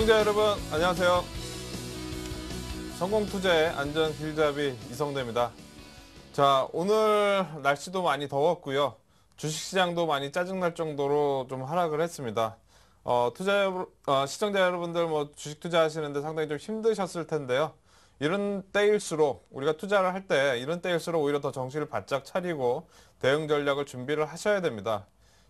시청자 여러분 안녕하세요. 성공투자의 안전 길잡이 이성대입니다. 자 오늘 날씨도 많이 더웠고요. 주식시장도 많이 짜증날 정도로 좀 하락을 했습니다. 어, 투자 어, 시청자 여러분들 뭐 주식 투자하시는데 상당히 좀 힘드셨을 텐데요. 이런 때일수록 우리가 투자를 할 때 이런 때일수록 오히려 더 정신을 바짝 차리고 대응 전략을 준비를 하셔야 됩니다.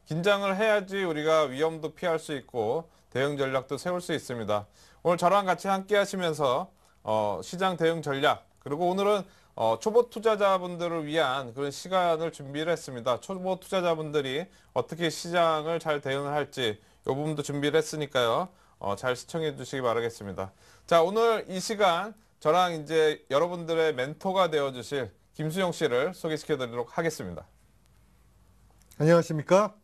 긴장을 해야지 우리가 위험도 피할 수 있고 대응 전략도 세울 수 있습니다. 오늘 저랑 같이 함께 하시면서 어, 시장 대응 전략 그리고 오늘은 어, 초보 투자자분들을 위한 그런 시간을 준비를 했습니다. 초보 투자자분들이 어떻게 시장을 잘 대응할지 이 부분도 준비를 했으니까요. 어, 잘 시청해 주시기 바라겠습니다. 자 오늘 이 시간 저랑 이제 여러분들의 멘토가 되어 주실 김수영 씨를 소개시켜 드리도록 하겠습니다. 안녕하십니까?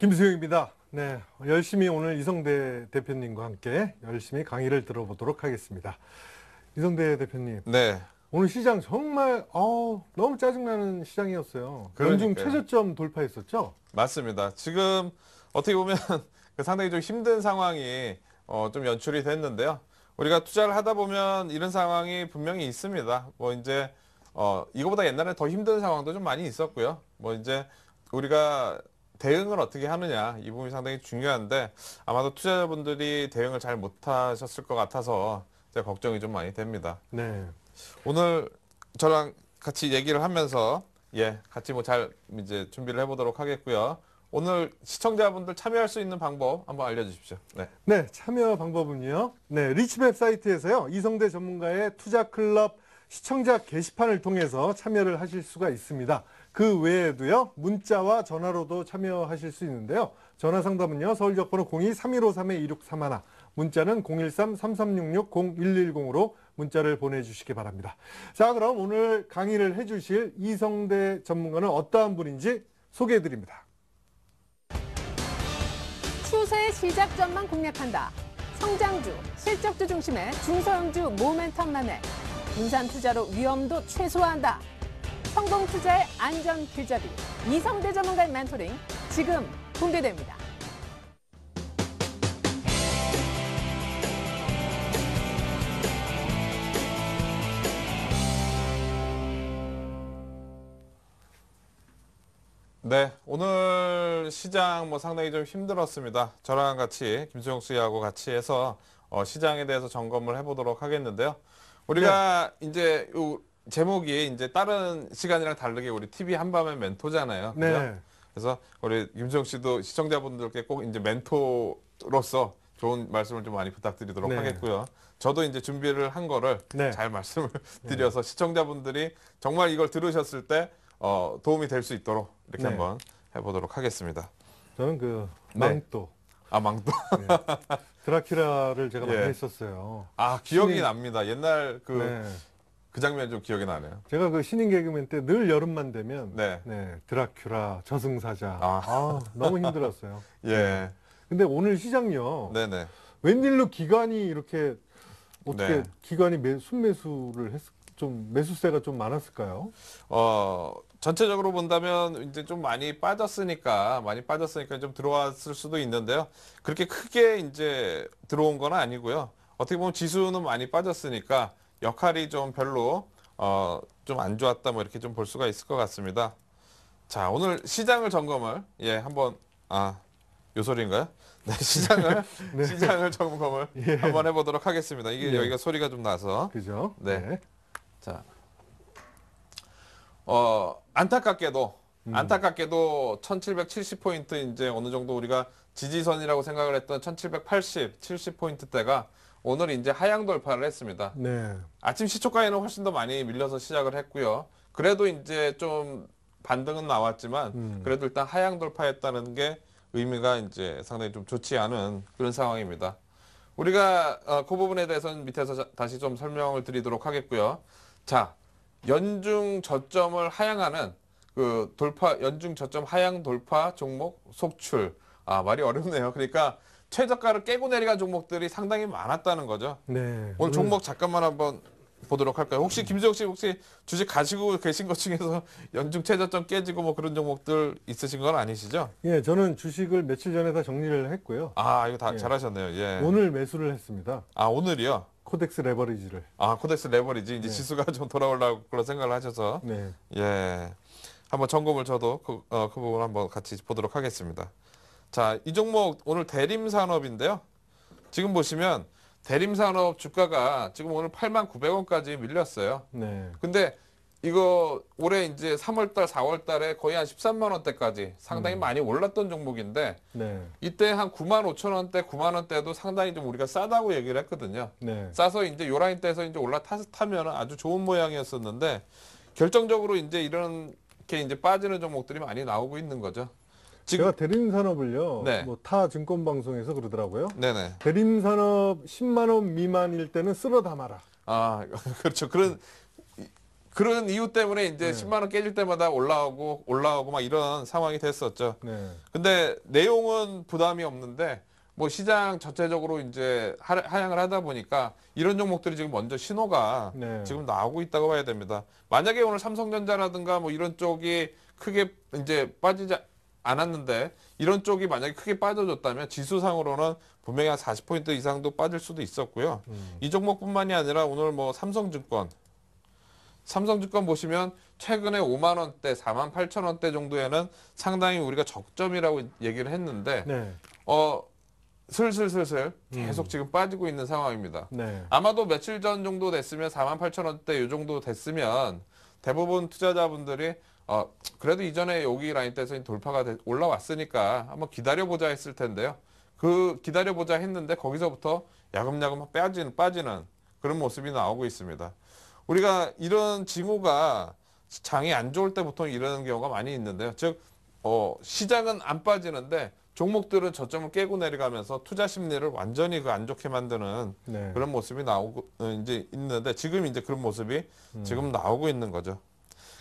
김수영입니다. 네, 열심히 오늘 이성대 대표님과 함께 열심히 강의를 들어보도록 하겠습니다. 이성대 대표님. 네. 오늘 시장 정말 어, 너무 짜증나는 시장이었어요. 연중 최저점 돌파했었죠? 맞습니다. 지금 어떻게 보면 그 상당히 좀 힘든 상황이 어, 좀 연출이 됐는데요. 우리가 투자를 하다 보면 이런 상황이 분명히 있습니다. 뭐 이제 어, 이거보다 옛날에 더 힘든 상황도 좀 많이 있었고요. 뭐 이제 우리가 대응을 어떻게 하느냐 이 부분이 상당히 중요한데 아마도 투자자분들이 대응을 잘 못하셨을 것 같아서 제가 걱정이 좀 많이 됩니다. 네. 오늘 저랑 같이 얘기를 하면서 예 같이 뭐 잘 이제 준비를 해보도록 하겠고요. 오늘 시청자분들 참여할 수 있는 방법 한번 알려주십시오. 네. 네, 참여 방법은요. 네, 리치웹 사이트에서요. 이성대 전문가의 투자클럽 시청자 게시판을 통해서 참여를 하실 수가 있습니다. 그 외에도요. 문자와 전화로도 참여하실 수 있는데요. 전화 상담은요. 서울 역번호 02-3153-2631 문자는 013-3366-0110으로 문자를 보내주시기 바랍니다. 자 그럼 오늘 강의를 해주실 이성대 전문가는 어떠한 분인지 소개해드립니다. 추세의 시작점만 공략한다. 성장주, 실적주 중심의 중소형주 모멘텀만에 분산 투자로 위험도 최소화한다. 성공 투자의 안전 길잡이 이성대 전문가의 멘토링 지금 공개됩니다. 네, 오늘 시장 뭐 상당히 좀 힘들었습니다. 저랑 같이 김수영 씨하고 같이 해서 어, 시장에 대해서 점검을 해보도록 하겠는데요. 우리가 네. 이제 요 제목이 이제 다른 시간이랑 다르게 우리 TV 한밤의 멘토잖아요. 네. 그래서 우리 김수영 씨도 시청자분들께 꼭 이제 멘토로서 좋은 말씀을 좀 많이 부탁드리도록 네. 하겠고요. 저도 이제 준비를 한 거를 네. 잘 말씀을 음. 드려서 시청자분들이 정말 이걸 들으셨을 때 어, 도움이 될 수 있도록 이렇게 네. 한번 해보도록 하겠습니다. 저는 그 네. 망토. 아 망토. 네. 드라큘라를 제가 예. 많이 했었어요. 아 기억이 신이... 납니다. 옛날 그 네. 그장면좀 기억이 나네요. 제가 그 신인 개그맨 때 늘 여름만 되면 네. 네, 드라큘라, 저승사자. 아. 아, 너무 힘들었어요. 예. 네. 근데 오늘 시장요. 네네. 웬일로 기간이 이렇게 어떻게 네. 기간이 매, 순매수를 했, 좀 매수세가 좀 많았을까요? 어, 전체적으로 본다면 이제 좀 많이 빠졌으니까 많이 빠졌으니까 좀 들어왔을 수도 있는데요. 그렇게 크게 이제 들어온 건 아니고요. 어떻게 보면 지수는 많이 빠졌으니까 역할이 좀 별로 어, 좀 안 좋았다 뭐 이렇게 좀 볼 수가 있을 것 같습니다. 자 오늘 시장을 점검을 예 한번 아 요소리인가요? 네 시장을 네. 시장을 점검을 예. 한번 해보도록 하겠습니다. 이게 예. 여기가 소리가 좀 나서 그죠? 네. 네. 자 어, 안타깝게도 음. 안타깝게도 1770포인트 이제 어느 정도 우리가 지지선이라고 생각을 했던 1780, 70포인트대가 오늘 이제 하향 돌파를 했습니다. 네. 아침 시초가에는 훨씬 더 많이 밀려서 시작을 했고요. 그래도 이제 좀 반등은 나왔지만 음. 그래도 일단 하향 돌파했다는 게 의미가 이제 상당히 좀 좋지 않은 그런 상황입니다. 우리가 어, 그 부분에 대해서는 밑에서 자, 다시 좀 설명을 드리도록 하겠고요. 자, 연중 저점을 하향하는 그 돌파 연중 저점 하향 돌파 종목 속출. 아, 말이 어렵네요. 그러니까 최저가를 깨고 내려간 종목들이 상당히 많았다는 거죠. 네. 오늘 종목 잠깐만 한번 보도록 할까요? 혹시 음. 김수영 씨 혹시 주식 가지고 계신 것 중에서 연중 최저점 깨지고 뭐 그런 종목들 있으신 건 아니시죠? 예, 저는 주식을 며칠 전에 다 정리를 했고요. 아, 이거 다 예. 잘하셨네요. 예. 오늘 매수를 했습니다. 아, 오늘이요? 코덱스 레버리지를. 아, 코덱스 레버리지 이제 네. 지수가 좀 돌아올라고 그런 생각을 하셔서. 네. 예. 한번 점검을 저도 그, 어, 그 부분 한번 같이 보도록 하겠습니다. 자, 이 종목 오늘 대림산업인데요. 지금 보시면 대림산업 주가가 지금 오늘 8만 900원까지 밀렸어요. 네. 근데 이거 올해 이제 3월달, 4월달에 거의 한 13만 원대까지 상당히 음. 많이 올랐던 종목인데 네. 이때 한 9만 5천 원대, 9만 원대도 상당히 좀 우리가 싸다고 얘기를 했거든요. 네. 싸서 이제 요라인 때에서 이제 올라타면 아주 좋은 모양이었었는데 결정적으로 이제 이런 게 이제 빠지는 종목들이 많이 나오고 있는 거죠. 지금 제가 대림 산업을요. 네. 뭐타 증권 방송에서 그러더라고요. 네네. 대림 산업 10만 원 미만일 때는 쓸어 담아라. 아 그렇죠. 그런 그런 이유 때문에 이제 네. 10만 원 깨질 때마다 올라오고 올라오고 막 이런 상황이 됐었죠. 네. 근데 내용은 부담이 없는데 뭐 시장 전체적으로 이제 하향을 하다 보니까 이런 종목들이 지금 먼저 신호가 네. 지금 나오고 있다고 봐야 됩니다. 만약에 오늘 삼성전자라든가 뭐 이런 쪽이 크게 이제 빠지지 않았는데 이런 쪽이 만약에 크게 빠져줬다면 지수상으로는 분명히 한 40포인트 이상도 빠질 수도 있었고요. 음. 이 종목뿐만이 아니라 오늘 뭐 삼성증권 삼성증권 보시면 최근에 5만 원대, 4만 8천 원대 정도에는 상당히 우리가 적점이라고 얘기를 했는데 네. 어 슬슬슬슬 계속 음. 지금 빠지고 있는 상황입니다. 네. 아마도 며칠 전 정도 됐으면 4만 8천 원대 이 정도 됐으면 대부분 투자자분들이 어, 그래도 이전에 여기 라인 때서 돌파가 올라왔으니까 한번 기다려보자 했을 텐데요. 그 기다려보자 했는데 거기서부터 야금야금 빠지는, 빠지는 그런 모습이 나오고 있습니다. 우리가 이런 징후가 장이 안 좋을 때 보통 이러는 경우가 많이 있는데요. 즉 어, 시장은 안 빠지는데 종목들은 저점을 깨고 내려가면서 투자 심리를 완전히 그 안 좋게 만드는 네. 그런 모습이 나오고 어, 이제 있는데 지금 이제 그런 모습이 음. 지금 나오고 있는 거죠.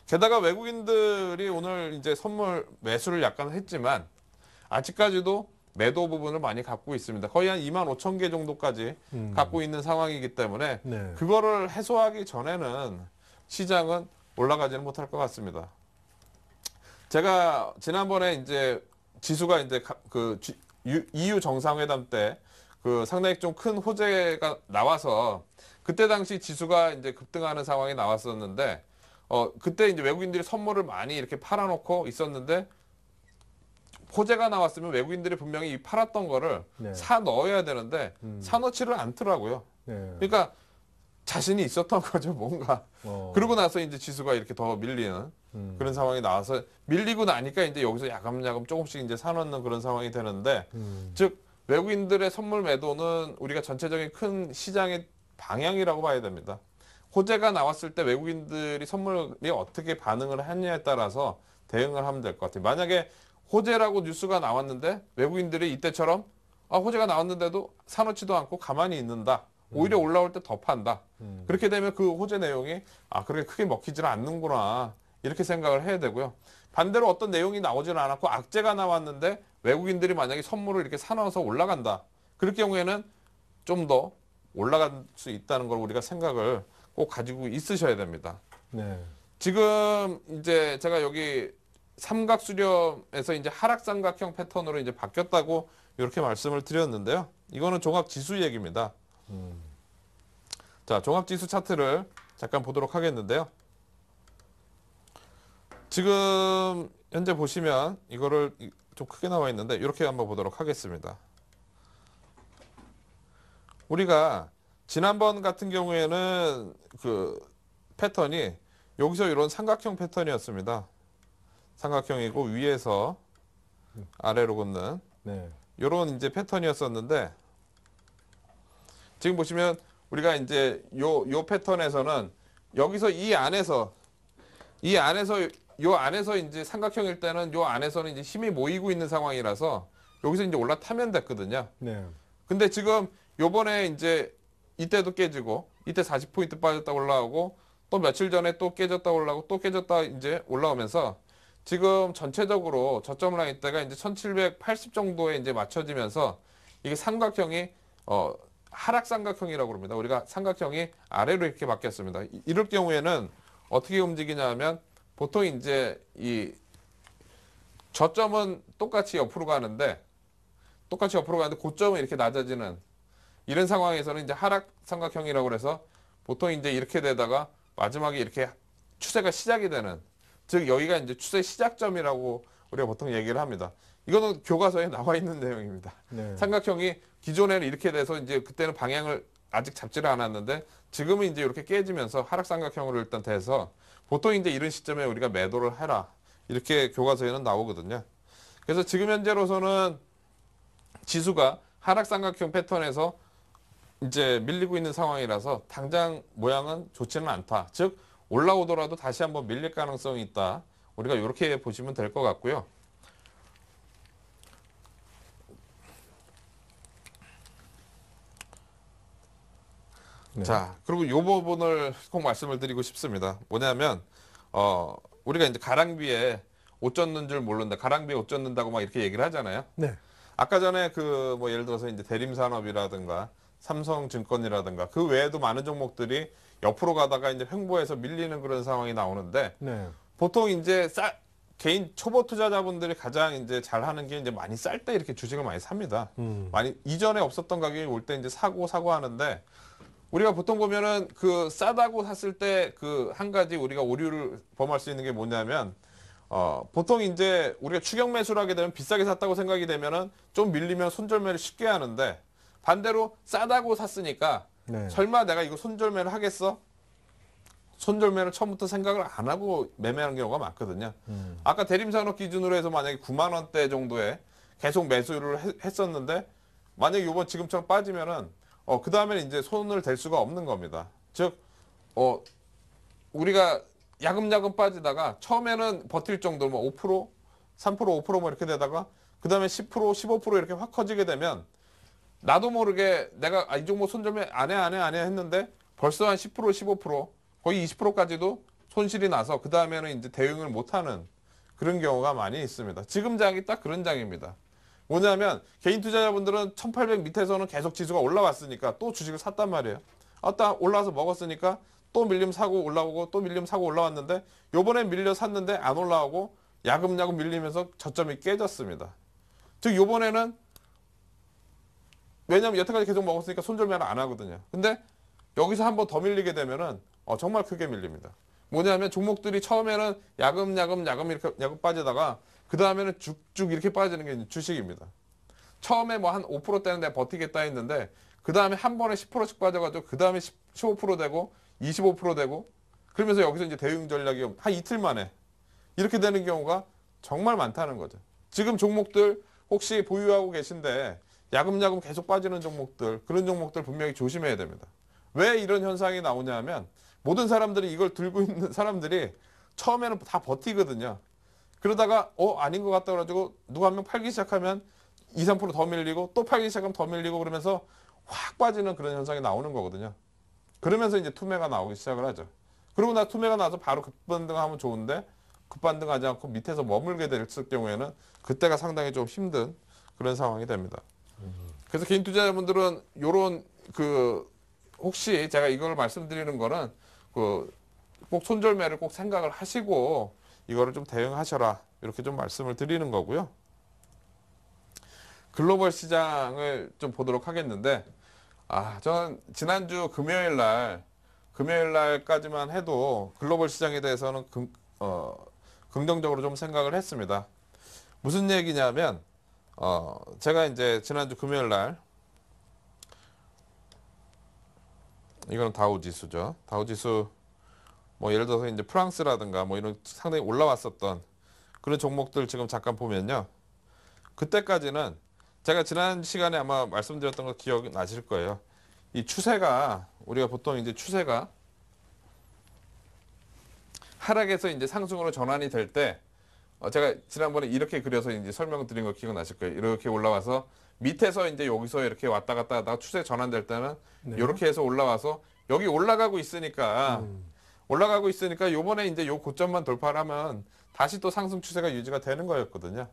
게다가 외국인들이 오늘 이제 선물 매수를 약간 했지만 아직까지도 매도 부분을 많이 갖고 있습니다. 거의 한 2만 5천 개 정도까지 음. 갖고 있는 상황이기 때문에 네. 그거를 해소하기 전에는 시장은 올라가지는 못할 것 같습니다. 제가 지난번에 이제 지수가 이제 그 EU 정상회담 때 그 상당히 좀 큰 호재가 나와서 그때 당시 지수가 이제 급등하는 상황이 나왔었는데 어, 그때 이제 외국인들이 선물을 많이 이렇게 팔아놓고 있었는데 포재가 나왔으면 외국인들이 분명히 이 팔았던 거를 네. 사 넣어야 되는데 음. 사 넣지를 않더라고요. 네. 그러니까 자신이 있었던 거죠, 뭔가. 어. 그러고 나서 이제 지수가 이렇게 더 밀리는 음. 그런 상황이 나와서 밀리고 나니까 이제 여기서 야금야금 조금씩 이제 사넣는 그런 상황이 되는데 음. 즉 외국인들의 선물 매도는 우리가 전체적인 큰 시장의 방향이라고 봐야 됩니다. 호재가 나왔을 때 외국인들이 선물이 어떻게 반응을 하냐에 따라서 대응을 하면 될 것 같아요. 만약에 호재라고 뉴스가 나왔는데 외국인들이 이때처럼 아, 호재가 나왔는데도 사놓지도 않고 가만히 있는다. 오히려 음. 올라올 때 더 판다. 음. 그렇게 되면 그 호재 내용이 아 그렇게 크게 먹히질 않는구나 이렇게 생각을 해야 되고요. 반대로 어떤 내용이 나오지는 않았고 악재가 나왔는데 외국인들이 만약에 선물을 이렇게 사놔서 올라간다. 그럴 경우에는 좀 더 올라갈 수 있다는 걸 우리가 생각을 꼭 가지고 있으셔야 됩니다. 네. 지금 이제 제가 여기 삼각 수렴에서 이제 하락 삼각형 패턴으로 이제 바뀌었다고 이렇게 말씀을 드렸는데요. 이거는 종합 지수 얘기입니다. 음. 자, 종합 지수 차트를 잠깐 보도록 하겠는데요. 지금 현재 보시면 이거를 좀 크게 나와 있는데 이렇게 한번 보도록 하겠습니다. 우리가 지난번 같은 경우에는 그 패턴이 여기서 이런 삼각형 패턴이었습니다. 삼각형이고 위에서 아래로 걷는 네. 이런 이제 패턴이었었는데 지금 보시면 우리가 이제 요 요 패턴에서는 여기서 이 안에서 이 안에서 요 안에서 이제 삼각형일 때는 요 안에서는 이제 힘이 모이고 있는 상황이라서 여기서 이제 올라타면 됐거든요. 네. 근데 지금 요번에 이제 이때도 깨지고 이때 40포인트 빠졌다 올라오고 또 며칠 전에 또 깨졌다 올라오고 또 깨졌다 이제 올라오면서 지금 전체적으로 저점 라인 때가 이제 1780 정도에 이제 맞춰지면서 이게 삼각형이 어 하락 삼각형이라고 합니다. 우리가 삼각형이 아래로 이렇게 바뀌었습니다. 이럴 경우에는 어떻게 움직이냐 하면 보통 이제 이 저점은 똑같이 옆으로 가는데 똑같이 옆으로 가는데 고점은 이렇게 낮아지는 이런 상황에서는 이제 하락 삼각형이라고 해서 보통 이제 이렇게 되다가 마지막에 이렇게 추세가 시작이 되는 즉 여기가 이제 추세 시작점이라고 우리가 보통 얘기를 합니다. 이거는 교과서에 나와 있는 내용입니다. 네. 삼각형이 기존에는 이렇게 돼서 이제 그때는 방향을 아직 잡지를 않았는데 지금은 이제 이렇게 깨지면서 하락 삼각형으로 일단 돼서 보통 이제 이런 시점에 우리가 매도를 해라 이렇게 교과서에는 나오거든요. 그래서 지금 현재로서는 지수가 하락 삼각형 패턴에서 이제 밀리고 있는 상황이라서 당장 모양은 좋지는 않다. 즉 올라오더라도 다시 한번 밀릴 가능성이 있다. 우리가 이렇게 보시면 될 것 같고요. 네. 자, 그리고 요 부분을 꼭 말씀을 드리고 싶습니다. 뭐냐면, 어, 우리가 이제 가랑비에 옷 젖는 줄 모른다. 가랑비에 옷 젖는다고 막 이렇게 얘기를 하잖아요. 네. 아까 전에 그 뭐 예를 들어서 이제 대림산업이라든가 삼성증권이라든가 그 외에도 많은 종목들이 옆으로 가다가 이제 횡보해서 밀리는 그런 상황이 나오는데 네. 보통 이제 쌀 개인 초보 투자자분들이 가장 이제 잘하는 게 이제 많이 쌀 때 이렇게 주식을 많이 삽니다. 음. 많이 이전에 없었던 가격이 올 때 이제 사고 사고 하는데 우리가 보통 보면은 그 싸다고 샀을 때 그 한 가지 우리가 오류를 범할 수 있는 게 뭐냐면 어, 보통 이제 우리가 추격 매수를 하게 되면 비싸게 샀다고 생각이 되면은 좀 밀리면 손절매를 쉽게 하는데 반대로 싸다고 샀으니까 네. 설마 내가 이거 손절매를 하겠어? 손절매를 처음부터 생각을 안 하고 매매하는 경우가 많거든요. 음. 아까 대림산업 기준으로 해서 만약에 9만 원대 정도에 계속 매수를 했었는데 만약에 이번 지금처럼 빠지면은 어, 그 다음에는 이제 손을 댈 수가 없는 겁니다. 즉, 어, 우리가 야금야금 빠지다가 처음에는 버틸 정도 로뭐 5%, 3%, 5%뭐 이렇게 되다가 그 다음에 10%, 15% 이렇게 확 커지게 되면 나도 모르게 내가 아, 이 종목 손절매 안 해, 안 해, 안 해 했는데 벌써 한 10%, 15% 거의 20%까지도 손실이 나서 그 다음에는 이제 대응을 못하는 그런 경우가 많이 있습니다. 지금 장이 딱 그런 장입니다. 뭐냐면 개인 투자자분들은 1800 밑에서는 계속 지수가 올라왔으니까 또 주식을 샀단 말이에요. 아따 올라와서 먹었으니까 또 밀림 사고 올라오고 또 밀림 사고 올라왔는데 요번에 밀려 샀는데 안 올라오고 야금야금 밀리면서 저점이 깨졌습니다. 즉 요번에는 왜냐면 여태까지 계속 먹었으니까 손절매를 안 하거든요. 근데 여기서 한 번 더 밀리게 되면은 어, 정말 크게 밀립니다. 뭐냐면 종목들이 처음에는 야금야금 야금 이렇게 야금 빠지다가 그 다음에는 쭉쭉 이렇게 빠지는 게 주식입니다. 처음에 뭐 한 5%대는데 버티겠다 했는데 그 다음에 한 번에 10%씩 빠져가지고 그 다음에 15% 되고 25% 되고 그러면서 여기서 이제 대응 전략이 한 이틀 만에 이렇게 되는 경우가 정말 많다는 거죠. 지금 종목들 혹시 보유하고 계신데 야금야금 계속 빠지는 종목들 그런 종목들 분명히 조심해야 됩니다. 왜 이런 현상이 나오냐면 모든 사람들이 이걸 들고 있는 사람들이 처음에는 다 버티거든요. 그러다가 어 아닌 것 같다 그래가지고 누가 한 명 팔기 시작하면 2, 3%더 밀리고 또 팔기 시작하면 더 밀리고 그러면서 확 빠지는 그런 현상이 나오는 거거든요. 그러면서 이제 투매가 나오기 시작을 하죠. 그러고 나 투매가 나서 바로 급반등하면 좋은데 급반등하지 않고 밑에서 머물게 될 경우에는 그때가 상당히 좀 힘든 그런 상황이 됩니다. 그래서 개인 투자자분들은 요런 그 혹시 제가 이걸 말씀드리는 거는 그꼭 손절매를 꼭 생각을 하시고 이거를 좀 대응하셔라 이렇게 좀 말씀을 드리는 거고요. 글로벌 시장을 좀 보도록 하겠는데 아 저는 지난주 금요일 날 금요일 날까지만 해도 글로벌 시장에 대해서는 긍, 어, 긍정적으로 좀 생각을 했습니다. 무슨 얘기냐면 어, 제가 이제 지난주 금요일 날 이건 다우 지수죠. 다우 지수 뭐 예를 들어서 이제 프랑스라든가 뭐 이런 상당히 올라왔었던 그런 종목들 지금 잠깐 보면요. 그때까지는 제가 지난 시간에 아마 말씀드렸던 거 기억 나실 거예요. 이 추세가 우리가 보통 이제 추세가 하락에서 이제 상승으로 전환이 될때 어, 제가 지난번에 이렇게 그려서 이제 설명드린 거 기억나실 거예요. 이렇게 올라와서 밑에서 이제 여기서 이렇게 왔다 갔다 하다가 추세 전환될 때는 네. 이렇게 해서 올라와서 여기 올라가고 있으니까 음. 올라가고 있으니까 요번에 이제 요 고점만 돌파 하면 다시 또 상승 추세가 유지가 되는 거였거든요.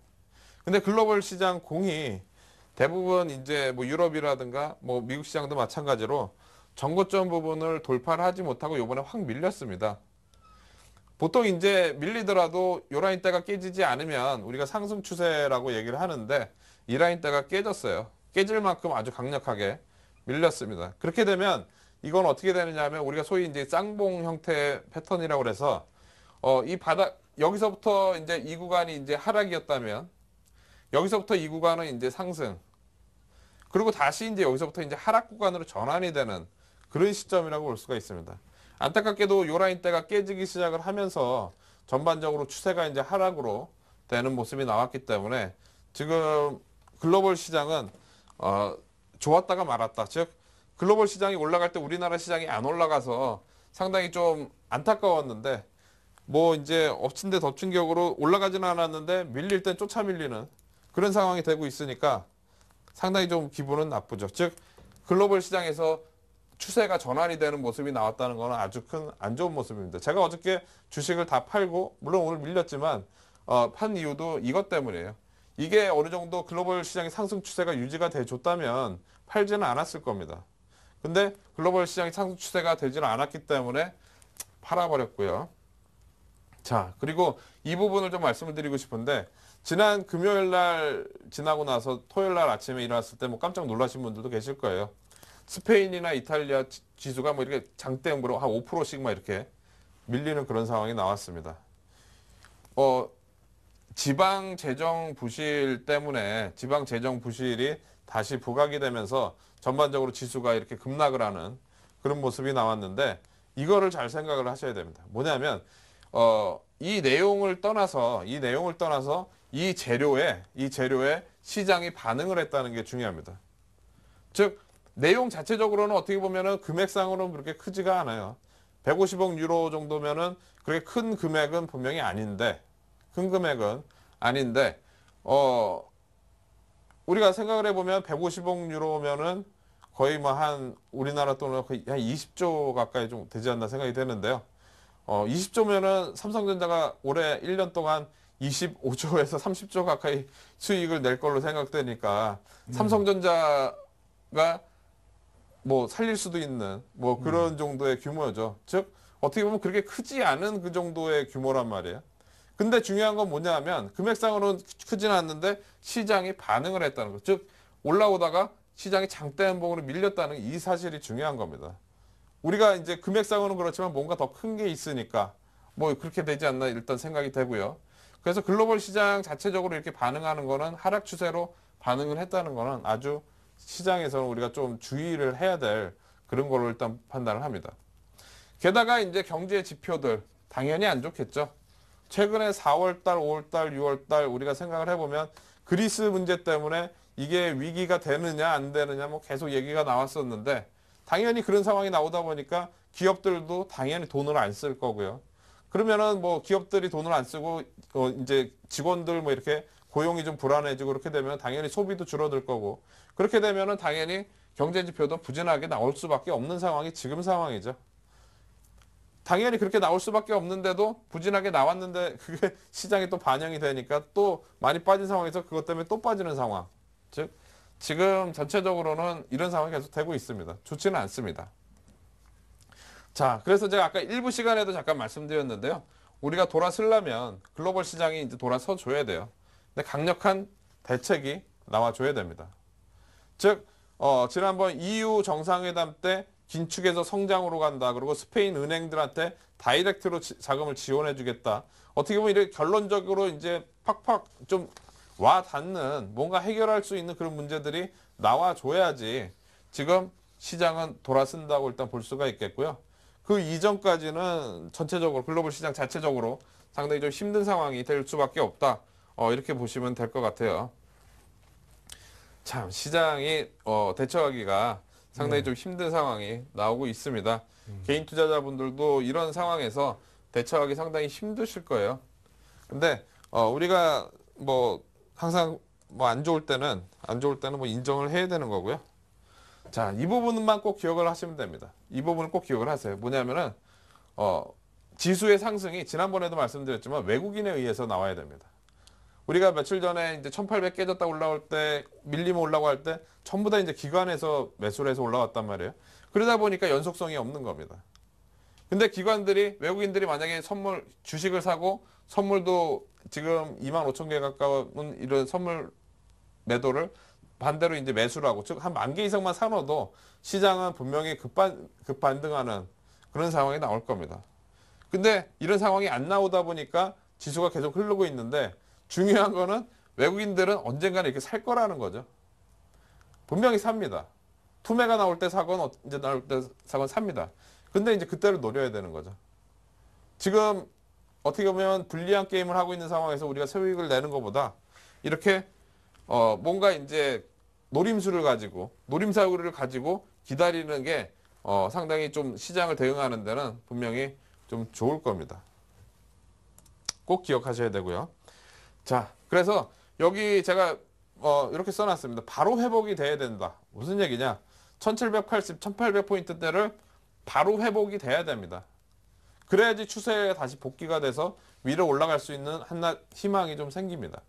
근데 글로벌 시장 공이 대부분 이제 뭐 유럽이라든가 뭐 미국 시장도 마찬가지로 전고점 부분을 돌파를 하지 못하고 요번에 확 밀렸습니다. 보통 이제 밀리더라도 요 라인대가 깨지지 않으면 우리가 상승 추세라고 얘기를 하는데 이 라인대가 깨졌어요. 깨질 만큼 아주 강력하게 밀렸습니다. 그렇게 되면 이건 어떻게 되느냐 하면 우리가 소위 이제 쌍봉 형태 패턴이라고 그래서 어, 이 바닥 여기서부터 이제 이 구간이 이제 하락이었다면 여기서부터 이 구간은 이제 상승 그리고 다시 이제 여기서부터 이제 하락 구간으로 전환이 되는 그런 시점이라고 볼 수가 있습니다. 안타깝게도 요 라인 대가 깨지기 시작을 하면서 전반적으로 추세가 이제 하락으로 되는 모습이 나왔기 때문에 지금 글로벌 시장은 어, 좋았다가 말았다. 즉 글로벌 시장이 올라갈 때 우리나라 시장이 안 올라가서 상당히 좀 안타까웠는데 뭐 이제 엎친 데 덮친 격으로 올라가지는 않았는데 밀릴 땐 쫓아 밀리는 그런 상황이 되고 있으니까 상당히 좀 기분은 나쁘죠. 즉 글로벌 시장에서 추세가 전환이 되는 모습이 나왔다는 것은 아주 큰 안 좋은 모습입니다. 제가 어저께 주식을 다 팔고 물론 오늘 밀렸지만 어, 판 이유도 이것 때문이에요. 이게 어느 정도 글로벌 시장의 상승 추세가 유지가 돼줬다면 팔지는 않았을 겁니다. 근데 글로벌 시장의 상승 추세가 되지는 않았기 때문에 팔아버렸고요. 자 그리고 이 부분을 좀 말씀을 드리고 싶은데 지난 금요일 날 지나고 나서 토요일 날 아침에 일어났을 때 뭐 깜짝 놀라신 분들도 계실 거예요. 스페인이나 이탈리아 지수가 뭐 이렇게 장땡으로한 5%씩 막 이렇게 밀리는 그런 상황이 나왔습니다. 어, 지방 재정 부실 때문에 지방 재정 부실이 다시 부각이 되면서 전반적으로 지수가 이렇게 급락을 하는 그런 모습이 나왔는데 이거를 잘 생각을 하셔야 됩니다. 뭐냐면 어, 이 내용을 떠나서 이 내용을 떠나서 이 재료에 이 재료에 시장이 반응을 했다는 게 중요합니다. 즉 내용 자체적으로는 어떻게 보면은 금액상으로는 그렇게 크지가 않아요. 150억 유로 정도면은 그렇게 큰 금액은 분명히 아닌데 큰 금액은 아닌데 어 우리가 생각을 해보면 150억 유로면은 거의 뭐 한 우리나라 돈으로 거의 한 20조 가까이 좀 되지 않나 생각이 되는데요. 어 20조면은 삼성전자가 올해 1년 동안 25조에서 30조 가까이 수익을 낼 걸로 생각되니까 음. 삼성전자가 뭐 살릴 수도 있는 뭐 그런 음. 정도의 규모죠. 즉 어떻게 보면 그렇게 크지 않은 그 정도의 규모란 말이에요. 근데 중요한 건 뭐냐 하면 금액상으로는 크진 않는데 시장이 반응을 했다는 것. 즉 올라오다가 시장이 장대 한봉으로 밀렸다는 이 사실이 중요한 겁니다. 우리가 이제 금액상으로는 그렇지만 뭔가 더 큰 게 있으니까 뭐 그렇게 되지 않나 일단 생각이 되고요. 그래서 글로벌 시장 자체적으로 이렇게 반응하는 거는 하락 추세로 반응을 했다는 거는 아주 시장에서는 우리가 좀 주의를 해야 될 그런 걸로 일단 판단을 합니다. 게다가 이제 경제 지표들 당연히 안 좋겠죠. 최근에 4월달, 5월달, 6월달 우리가 생각을 해보면 그리스 문제 때문에 이게 위기가 되느냐 안 되느냐 뭐 계속 얘기가 나왔었는데 당연히 그런 상황이 나오다 보니까 기업들도 당연히 돈을 안 쓸 거고요. 그러면은 뭐 기업들이 돈을 안 쓰고 어 이제 직원들 뭐 이렇게 고용이 좀 불안해지고 그렇게 되면 당연히 소비도 줄어들 거고 그렇게 되면은 당연히 경제 지표도 부진하게 나올 수밖에 없는 상황이 지금 상황이죠. 당연히 그렇게 나올 수밖에 없는데도 부진하게 나왔는데 그게 시장에 또 반영이 되니까 또 많이 빠진 상황에서 그것 때문에 또 빠지는 상황. 즉 지금 전체적으로는 이런 상황이 계속 되고 있습니다. 좋지는 않습니다. 자, 그래서 제가 아까 일부 시간에도 잠깐 말씀드렸는데요. 우리가 돌아서려면 글로벌 시장이 이제 돌아서 줘야 돼요. 근데 강력한 대책이 나와줘야 됩니다. 즉 어, 지난번 EU 정상회담 때 긴축에서 성장으로 간다. 그리고 스페인 은행들한테 다이렉트로 지, 자금을 지원해 주겠다. 어떻게 보면 이렇게 결론적으로 이제 팍팍 좀 와 닿는 뭔가 해결할 수 있는 그런 문제들이 나와 줘야지 지금 시장은 돌아선다고 일단 볼 수가 있겠고요. 그 이전까지는 전체적으로 글로벌 시장 자체적으로 상당히 좀 힘든 상황이 될 수밖에 없다. 어, 이렇게 보시면 될 것 같아요. 참 시장이 어, 대처하기가 상당히 네. 좀 힘든 상황이 나오고 있습니다. 음. 개인 투자자분들도 이런 상황에서 대처하기 상당히 힘드실 거예요. 근데 어, 우리가 뭐 항상 뭐 안 좋을 때는 안 좋을 때는 뭐 인정을 해야 되는 거고요. 자, 이 부분만 꼭 기억을 하시면 됩니다. 이 부분을 꼭 기억을 하세요. 뭐냐면은 어, 지수의 상승이 지난번에도 말씀드렸지만 외국인에 의해서 나와야 됩니다. 우리가 며칠 전에 이제 1800 깨졌다 올라올 때 밀리면 올라고할 때 전부 다 이제 기관에서 매수를 해서 올라왔단 말이에요. 그러다 보니까 연속성이 없는 겁니다. 근데 기관들이 외국인들이 만약에 선물 주식을 사고 선물도 지금 2만 5천 개 가까운 이런 선물 매도를 반대로 이제 매수를 하고 즉 한 만 개 이상만 사놓어도 시장은 분명히 급반 급반등하는 그런 상황이 나올 겁니다. 근데 이런 상황이 안 나오다 보니까 지수가 계속 흐르고 있는데 중요한 거는 외국인들은 언젠가는 이렇게 살 거라는 거죠. 분명히 삽니다. 투매가 나올 때 사건, 이제 나올 때 사건 삽니다. 근데 이제 그때를 노려야 되는 거죠. 지금 어떻게 보면 불리한 게임을 하고 있는 상황에서 우리가 세익을 내는 것보다 이렇게 어 뭔가 이제 노림수를 가지고 노림사구를 가지고 기다리는 게어 상당히 좀 시장을 대응하는 데는 분명히 좀 좋을 겁니다. 꼭 기억하셔야 되고요. 자, 그래서 여기 제가 어, 이렇게 써놨습니다. 바로 회복이 돼야 된다. 무슨 얘기냐? 1780, 1800포인트대를 바로 회복이 돼야 됩니다. 그래야지 추세에 다시 복귀가 돼서 위로 올라갈 수 있는 한낱 희망이 좀 생깁니다.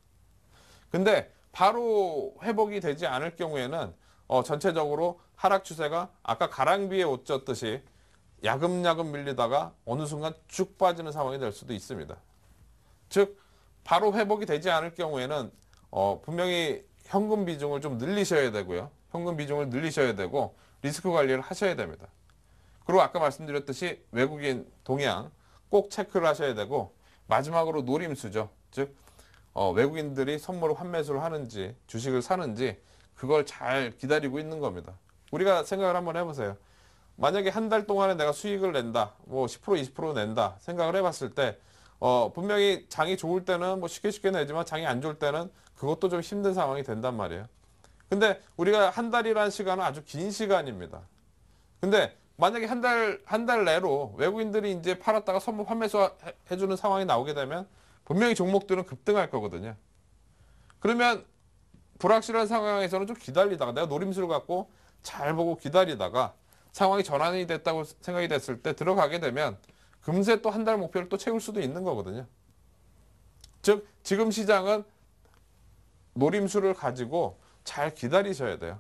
근데 바로 회복이 되지 않을 경우에는 어, 전체적으로 하락 추세가 아까 가랑비에 옷 젖듯이 야금야금 밀리다가 어느 순간 쭉 빠지는 상황이 될 수도 있습니다. 즉 바로 회복이 되지 않을 경우에는 어, 분명히 현금 비중을 좀 늘리셔야 되고요. 현금 비중을 늘리셔야 되고 리스크 관리를 하셔야 됩니다. 그리고 아까 말씀드렸듯이 외국인 동향 꼭 체크를 하셔야 되고 마지막으로 노림수죠. 즉 어, 외국인들이 선물 을 환매수를 하는지 주식을 사는지 그걸 잘 기다리고 있는 겁니다. 우리가 생각을 한번 해보세요. 만약에 한 달 동안에 내가 수익을 낸다, 뭐 10% 20% 낸다 생각을 해봤을 때 어, 분명히 장이 좋을 때는 뭐 쉽게 쉽게 내지만 장이 안 좋을 때는 그것도 좀 힘든 상황이 된단 말이에요. 근데 우리가 한 달이라는 시간은 아주 긴 시간입니다. 근데 만약에 한 달, 한 달 내로 외국인들이 이제 팔았다가 선물 판매소 해주는 상황이 나오게 되면 분명히 종목들은 급등할 거거든요. 그러면 불확실한 상황에서는 좀 기다리다가 내가 노림수를 갖고 잘 보고 기다리다가 상황이 전환이 됐다고 생각이 됐을 때 들어가게 되면 금세 또 한 달 목표를 또 채울 수도 있는 거거든요. 즉 지금 시장은 노림수를 가지고 잘 기다리셔야 돼요.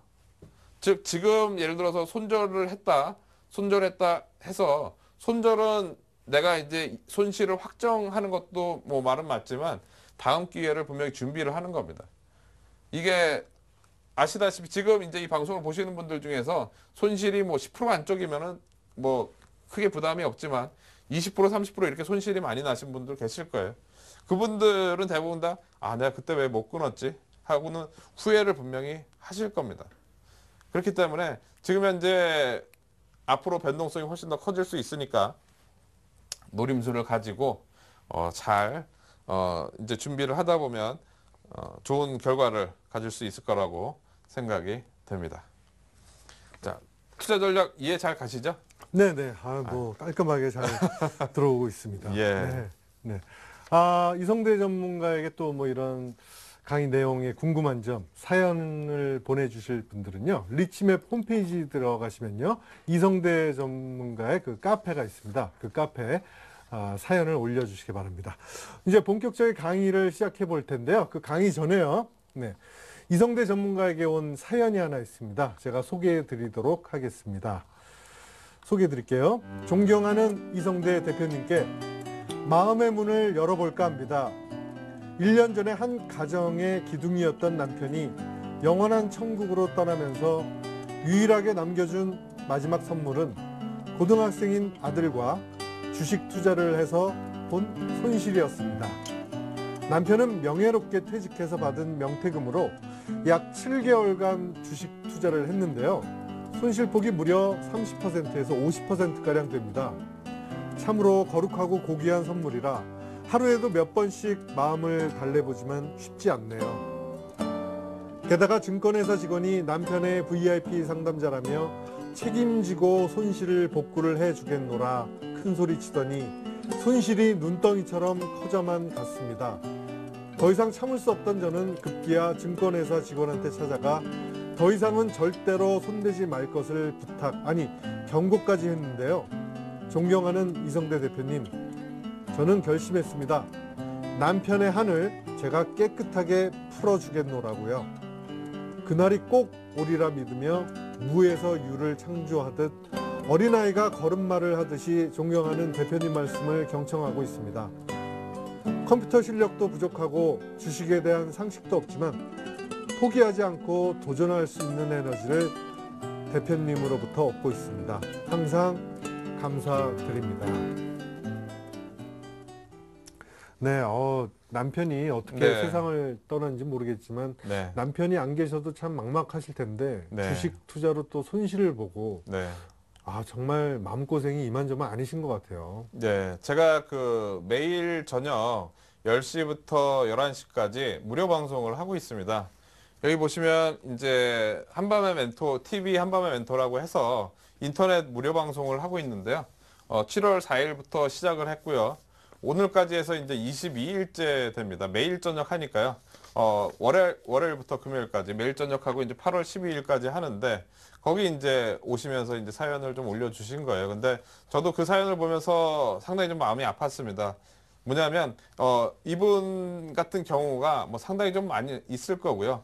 즉 지금 예를 들어서 손절을 했다. 손절했다 해서 손절은 내가 이제 손실을 확정하는 것도 뭐 말은 맞지만 다음 기회를 분명히 준비를 하는 겁니다. 이게 아시다시피 지금 이제 이 방송을 보시는 분들 중에서 손실이 뭐 10% 안쪽이면은 뭐 크게 부담이 없지만 20% 30% 이렇게 손실이 많이 나신 분들 계실 거예요. 그분들은 대부분 다 아 내가 그때 왜 못 끊었지 하고는 후회를 분명히 하실 겁니다. 그렇기 때문에 지금 현재 앞으로 변동성이 훨씬 더 커질 수 있으니까 노림수를 가지고 어, 잘 어, 이제 준비를 하다 보면 어, 좋은 결과를 가질 수 있을 거라고 생각이 됩니다. 자, 투자 전략 이해 잘 가시죠? 네네. 아, 뭐 아. 깔끔하게 잘 들어오고 있습니다. 예. 네. 네. 아, 이성대 전문가에게 또 뭐 이런 강의 내용에 궁금한 점, 사연을 보내주실 분들은요, 리치맵 홈페이지 들어가시면요, 이성대 전문가의 그 카페가 있습니다. 그 카페에 아, 사연을 올려주시기 바랍니다. 이제 본격적인 강의를 시작해 볼 텐데요. 그 강의 전에요. 네. 이성대 전문가에게 온 사연이 하나 있습니다. 제가 소개해 드리도록 하겠습니다. 소개해 드릴게요. 존경하는 이성대 대표님께 마음의 문을 열어볼까 합니다. 1년 전에 한 가정의 기둥이었던 남편이 영원한 천국으로 떠나면서 유일하게 남겨준 마지막 선물은 고등학생인 아들과 주식 투자를 해서 본 손실이었습니다. 남편은 명예롭게 퇴직해서 받은 명퇴금으로 약 7개월간 주식 투자를 했는데요. 손실폭이 무려 30%에서 50%가량 됩니다. 참으로 거룩하고 고귀한 선물이라 하루에도 몇 번씩 마음을 달래보지만 쉽지 않네요. 게다가 증권회사 직원이 남편의 VIP 상담자라며 책임지고 손실을 복구를 해주겠노라 큰소리치더니 손실이 눈덩이처럼 커져만 갔습니다. 더 이상 참을 수 없던 저는 급기야 증권회사 직원한테 찾아가 더 이상은 절대로 손대지 말 것을 부탁, 아니 경고까지 했는데요. 존경하는 이성대 대표님, 저는 결심했습니다. 남편의 한을 제가 깨끗하게 풀어주겠노라고요. 그날이 꼭 오리라 믿으며 무에서 유를 창조하듯 어린아이가 걸음마를 하듯이 존경하는 대표님 말씀을 경청하고 있습니다. 컴퓨터 실력도 부족하고 주식에 대한 상식도 없지만 포기하지 않고 도전할 수 있는 에너지를 대표님으로부터 얻고 있습니다. 항상 감사드립니다. 네, 어, 남편이 어떻게 네. 세상을 떠난지 모르겠지만 네. 남편이 안 계셔도 참 막막하실 텐데 네. 주식 투자로 또 손실을 보고 네. 아 정말 마음고생이 이만저만 아니신 것 같아요. 네, 제가 그 매일 저녁 10시부터 11시까지 무료 방송을 하고 있습니다. 여기 보시면 이제 한밤의 멘토 TV 한밤의 멘토라고 해서 인터넷 무료 방송을 하고 있는데요. 어, 7월 4일부터 시작을 했고요. 오늘까지 해서 이제 22일째 됩니다. 매일 저녁 하니까요. 어, 월요일, 월요일부터 금요일까지 매일 저녁 하고 이제 8월 12일까지 하는데 거기 이제 오시면서 이제 사연을 좀 올려주신 거예요. 근데 저도 그 사연을 보면서 상당히 좀 마음이 아팠습니다. 뭐냐면 어, 이분 같은 경우가 뭐 상당히 좀 많이 있을 거고요.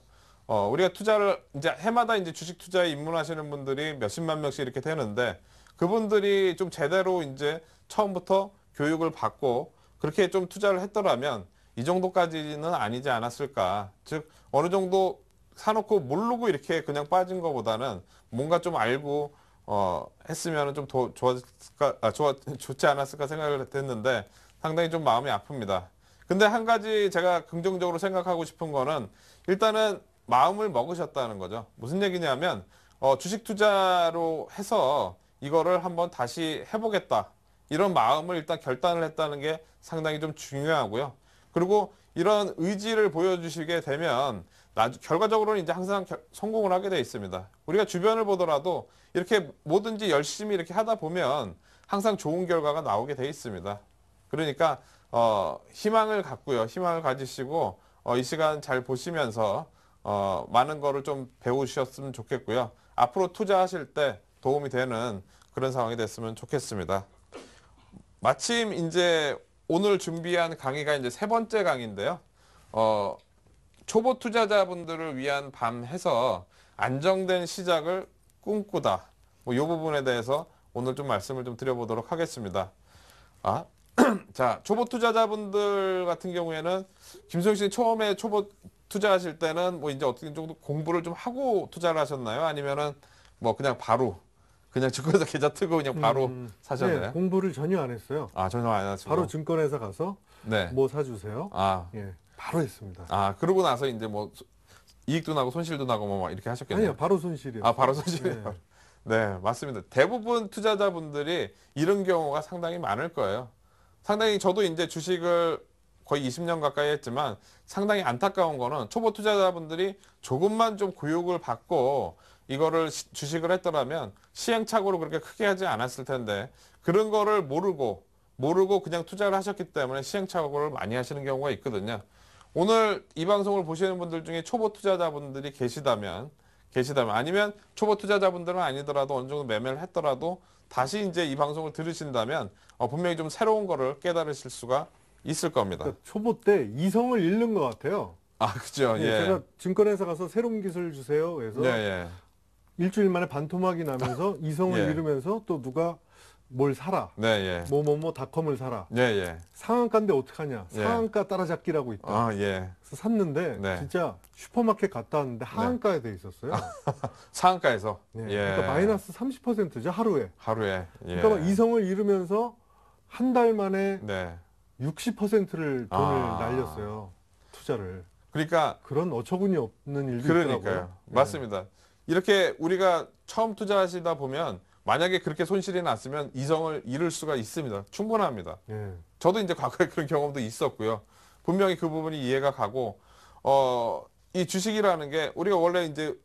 어, 우리가 투자를 이제 해마다 이제 주식 투자에 입문하시는 분들이 몇십만 명씩 이렇게 되는데 그분들이 좀 제대로 이제 처음부터 교육을 받고 그렇게 좀 투자를 했더라면 이 정도까지는 아니지 않았을까. 즉 어느 정도 사놓고 모르고 이렇게 그냥 빠진 것보다는 뭔가 좀 알고 어, 했으면 좀 더 좋았을까, 아, 좋아, 좋지 않았을까 생각을 했는데 상당히 좀 마음이 아픕니다. 근데 한 가지 제가 긍정적으로 생각하고 싶은 거는 일단은 마음을 먹으셨다는 거죠. 무슨 얘기냐면 어, 주식 투자로 해서 이거를 한번 다시 해보겠다. 이런 마음을 일단 결단을 했다는 게 상당히 좀 중요하고요. 그리고 이런 의지를 보여주시게 되면 결과적으로는 이제 항상 성공을 하게 돼 있습니다. 우리가 주변을 보더라도 이렇게 뭐든지 열심히 이렇게 하다 보면 항상 좋은 결과가 나오게 돼 있습니다. 그러니까 어, 희망을 갖고요. 희망을 가지시고 어, 이 시간 잘 보시면서 어, 많은 거를 좀 배우셨으면 좋겠고요. 앞으로 투자하실 때 도움이 되는 그런 상황이 됐으면 좋겠습니다. 마침 이제 오늘 준비한 강의가 이제 세 번째 강의인데요. 어, 초보 투자자분들을 위한 밤해서 안정된 시작을 꿈꾸다. 뭐이 부분에 대해서 오늘 좀 말씀을 좀 드려보도록 하겠습니다. 아, 자, 초보 투자자분들 같은 경우에는 김소영 씨 처음에 초보 투자하실 때는 뭐 이제 어떻게 정도 공부를 좀 하고 투자를 하셨나요? 아니면은 뭐 그냥 바로 그냥 증권사 계좌 트고 그냥 바로 음, 음. 네, 사셨나요? 네, 공부를 전혀 안 했어요. 아 전혀 안 했어요. 바로 증권회사 가서 네. 뭐 사주세요. 아 예, 바로 했습니다. 아 그러고 나서 이제 뭐 이익도 나고 손실도 나고 뭐 이렇게 하셨겠네요. 아니요, 바로 손실이요. 아 바로 손실이요. 네. 네, 맞습니다. 대부분 투자자분들이 이런 경우가 상당히 많을 거예요. 상당히 저도 이제 주식을 거의 20년 가까이 했지만 상당히 안타까운 거는 초보 투자자분들이 조금만 좀 교육을 받고 이거를 주식을 했더라면 시행착오로 그렇게 크게 하지 않았을 텐데 그런 거를 모르고 모르고 그냥 투자를 하셨기 때문에 시행착오를 많이 하시는 경우가 있거든요. 오늘 이 방송을 보시는 분들 중에 초보 투자자분들이 계시다면 계시다면 아니면 초보 투자자분들은 아니더라도 어느 정도 매매를 했더라도 다시 이제 이 방송을 들으신다면 어 분명히 좀 새로운 거를 깨달으실 수가 있을 겁니다. 그러니까 초보 때 이성을 잃는 것 같아요. 아, 그죠. 예. 예. 제가 증권회사 가서 새로운 기술 주세요. 그래서 예, 예. 일주일 만에 반토막이 나면서 이성을 예. 잃으면서 또 누가 뭘 사라. 네, 예. 뭐뭐뭐 뭐, 뭐 닷컴을 사라. 예, 예. 상한가인데 어떡하냐. 예. 상한가 따라잡기라고 있다. 아, 예. 그래서 샀는데 네. 진짜 슈퍼마켓 갔다 왔는데 네. 하한가에 돼 있었어요. 아, 상한가에서. 네. 예. 그러니까 마이너스 30%죠 하루에. 하루에. 예. 그러니까 막 이성을 잃으면서 한 달 만에 네. 60%를 돈을 아. 날렸어요. 투자를. 그러니까 그런 어처구니 없는 일이 그러니까요. 있더라고요. 네. 맞습니다. 이렇게 우리가 처음 투자하시다 보면 만약에 그렇게 손실이 났으면 이성을 잃을 수가 있습니다. 충분합니다. 예. 저도 이제 과거에 그런 경험도 있었고요. 분명히 그 부분이 이해가 가고 어, 이 주식이라는 게 우리가 원래 이제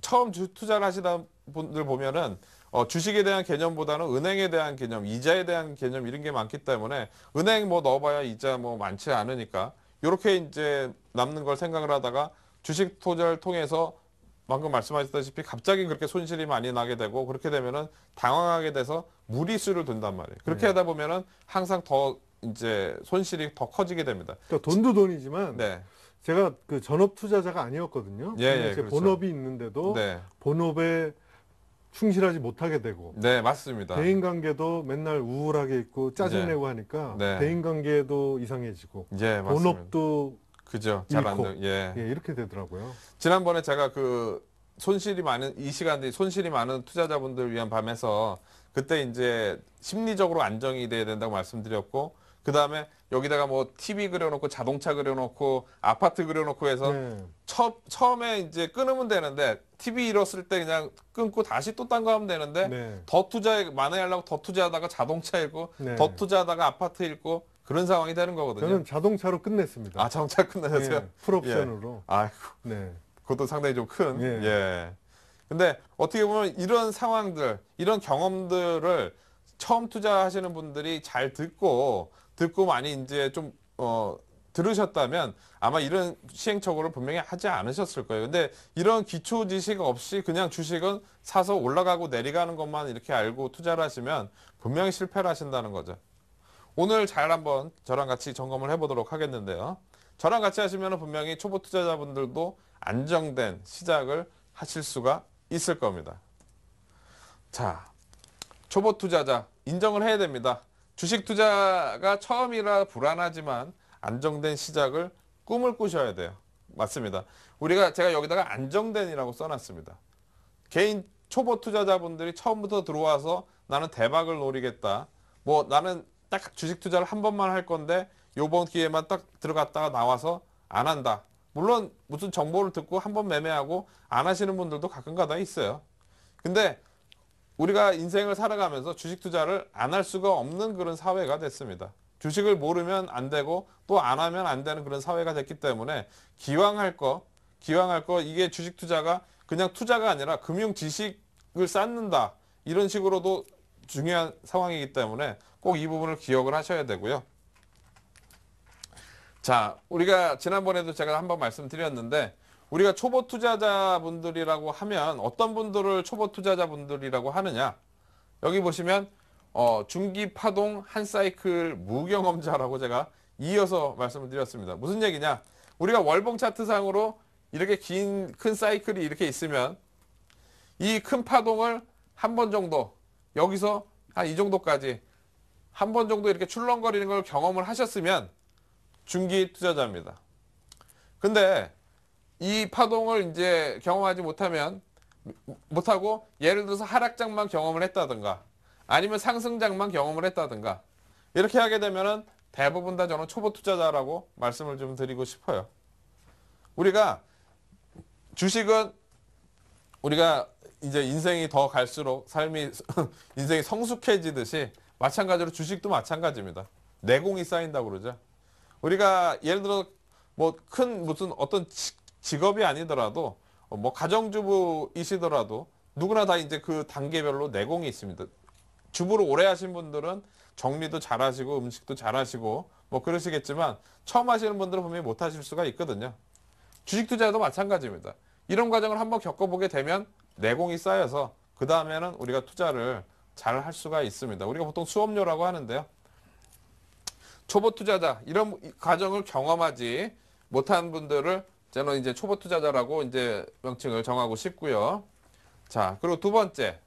처음 주, 투자를 하시다 분들 보면은 어, 주식에 대한 개념보다는 은행에 대한 개념, 이자에 대한 개념 이런 게 많기 때문에 은행 뭐 넣어봐야 이자 뭐 많지 않으니까 이렇게 이제 남는 걸 생각을 하다가 주식 투자를 통해서 방금 말씀하셨다시피 갑자기 그렇게 손실이 많이 나게 되고 그렇게 되면은 당황하게 돼서 무리수를 둔단 말이에요. 그렇게 네. 하다 보면은 항상 더 이제 손실이 더 커지게 됩니다. 그러니까 돈도 돈이지만 네. 제가 그 전업 투자자가 아니었거든요. 예, 예, 그렇죠. 본업이 있는데도 네. 본업에 충실하지 못하게 되고 네 맞습니다. 대인 관계도 맨날 우울하게 있고 짜증내고 네. 하니까 네. 대인 관계도 이상해지고 예 맞습니다. 그죠 잘안 예. 예, 이렇게 되더라고요. 지난번에 제가 그 손실이 많은 이 시간에 손실이 많은 투자자분들 위한 밤에서 그때 이제 심리적으로 안정이 돼야 된다고 말씀드렸고 그 다음에 여기다가 뭐 TV 그려놓고 자동차 그려놓고 아파트 그려놓고 해서 네. 처, 처음에 이제 끊으면 되는데 TV 잃었을 때 그냥 끊고 다시 또 딴 거 하면 되는데 네. 더 투자에 만에 하려고 더 투자하다가 자동차 잃고 네. 더 투자하다가 아파트 잃고 그런 상황이 되는 거거든요. 저는 자동차로 끝냈습니다. 아 자동차 끝내셨어요? 예, 풀옵션으로. 예. 아이고. 네. 그것도 상당히 좀 큰. 예. 예. 근데 어떻게 보면 이런 상황들, 이런 경험들을 처음 투자하시는 분들이 잘 듣고 듣고 많이 이제 좀 어, 들으셨다면 아마 이런 시행착오를 분명히 하지 않으셨을 거예요. 근데 이런 기초 지식 없이 그냥 주식은 사서 올라가고 내려가는 것만 이렇게 알고 투자를 하시면 분명히 실패를 하신다는 거죠. 오늘 잘 한번 저랑 같이 점검을 해보도록 하겠는데요. 저랑 같이 하시면 분명히 초보 투자자분들도 안정된 시작을 하실 수가 있을 겁니다. 자, 초보 투자자 인정을 해야 됩니다. 주식 투자가 처음이라 불안하지만 안정된 시작을 꿈을 꾸셔야 돼요. 맞습니다. 우리가 제가 여기다가 안정된이라고 써놨습니다. 개인 초보 투자자분들이 처음부터 들어와서 나는 대박을 노리겠다. 뭐 나는 딱 주식 투자를 한 번만 할 건데 요번 기회만 딱 들어갔다가 나와서 안 한다. 물론 무슨 정보를 듣고 한 번 매매하고 안 하시는 분들도 가끔가다 있어요. 근데 우리가 인생을 살아가면서 주식 투자를 안 할 수가 없는 그런 사회가 됐습니다. 주식을 모르면 안 되고 또 안 하면 안 되는 그런 사회가 됐기 때문에 기왕 할 거, 기왕 할 거 이게 주식 투자가 그냥 투자가 아니라 금융 지식을 쌓는다. 이런 식으로도 중요한 상황이기 때문에 꼭 이 부분을 기억을 하셔야 되고요. 자, 우리가 지난번에도 제가 한번 말씀드렸는데 우리가 초보 투자자분들이라고 하면 어떤 분들을 초보 투자자분들이라고 하느냐 여기 보시면 어, 중기 파동 한 사이클 무경험자라고 제가 이어서 말씀을 드렸습니다. 무슨 얘기냐? 우리가 월봉 차트상으로 이렇게 긴 큰 사이클이 이렇게 있으면 이 큰 파동을 한 번 정도 여기서 한 이 정도까지 한 번 정도 이렇게 출렁거리는 걸 경험을 하셨으면 중기 투자자입니다. 근데 이 파동을 이제 경험하지 못하면 못하고 예를 들어서 하락장만 경험을 했다든가 아니면 상승장만 경험을 했다든가 이렇게 하게 되면은 대부분 다 저는 초보 투자자라고 말씀을 좀 드리고 싶어요. 우리가 주식은 우리가 이제 인생이 더 갈수록 삶이 인생이 성숙해지듯이 마찬가지로 주식도 마찬가지입니다. 내공이 쌓인다고 그러죠. 우리가 예를 들어 뭐 큰 무슨 어떤 직업이 아니더라도 어, 뭐 가정주부이시더라도 누구나 다 이제 그 단계별로 내공이 있습니다. 주부로 오래 하신 분들은 정리도 잘 하시고 음식도 잘 하시고 뭐 그러시겠지만 처음 하시는 분들은 분명히 못 하실 수가 있거든요. 주식 투자도 마찬가지입니다. 이런 과정을 한번 겪어보게 되면 내공이 쌓여서 그 다음에는 우리가 투자를 잘 할 수가 있습니다. 우리가 보통 수업료라고 하는데요. 초보 투자자 이런 과정을 경험하지 못한 분들을 저는 이제 초보 투자자라고 이제 명칭을 정하고 싶고요. 자, 그리고 두 번째.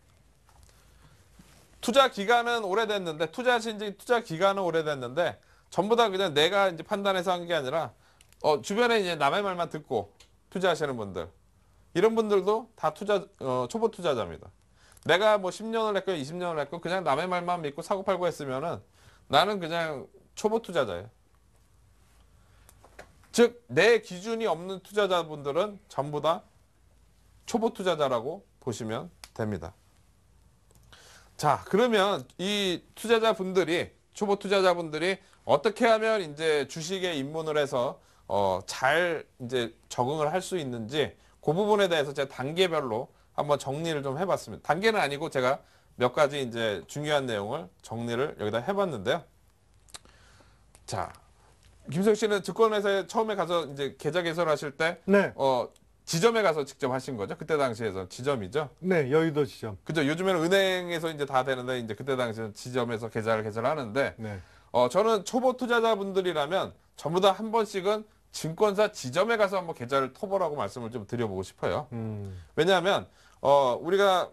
투자 기간은 오래됐는데 투자 신지 투자 기간은 오래됐는데 전부 다 그냥 내가 이제 판단해서 한 게 아니라 어, 주변에 이제 남의 말만 듣고 투자하시는 분들 이런 분들도 다 투자 어, 초보 투자자입니다. 내가 뭐 10년을 했건 20년을 했건 그냥 남의 말만 믿고 사고 팔고 했으면은 나는 그냥 초보 투자자예요. 즉내 기준이 없는 투자자분들은 전부 다 초보 투자자라고 보시면 됩니다. 자 그러면 이 투자자분들이 초보 투자자분들이 어떻게 하면 이제 주식에 입문을 해서 어, 잘 이제 적응을 할 수 있는지 그 부분에 대해서 제가 단계별로 한번 정리를 좀 해봤습니다. 단계는 아니고 제가 몇 가지 이제 중요한 내용을 정리를 여기다 해봤는데요. 자, 김석 씨는 증권회사에 처음에 가서 이제 계좌 개설하실 때 네. 어, 지점에 가서 직접 하신 거죠? 그때 당시에서 지점이죠? 네, 여의도 지점. 그죠? 요즘에는 은행에서 이제 다 되는데 이제 그때 당시에는 지점에서 계좌를 개설하는데 네. 어, 저는 초보 투자자분들이라면 전부 다 한 번씩은 증권사 지점에 가서 한번 계좌를 터보라고 말씀을 좀 드려보고 싶어요. 음. 왜냐하면 어, 우리가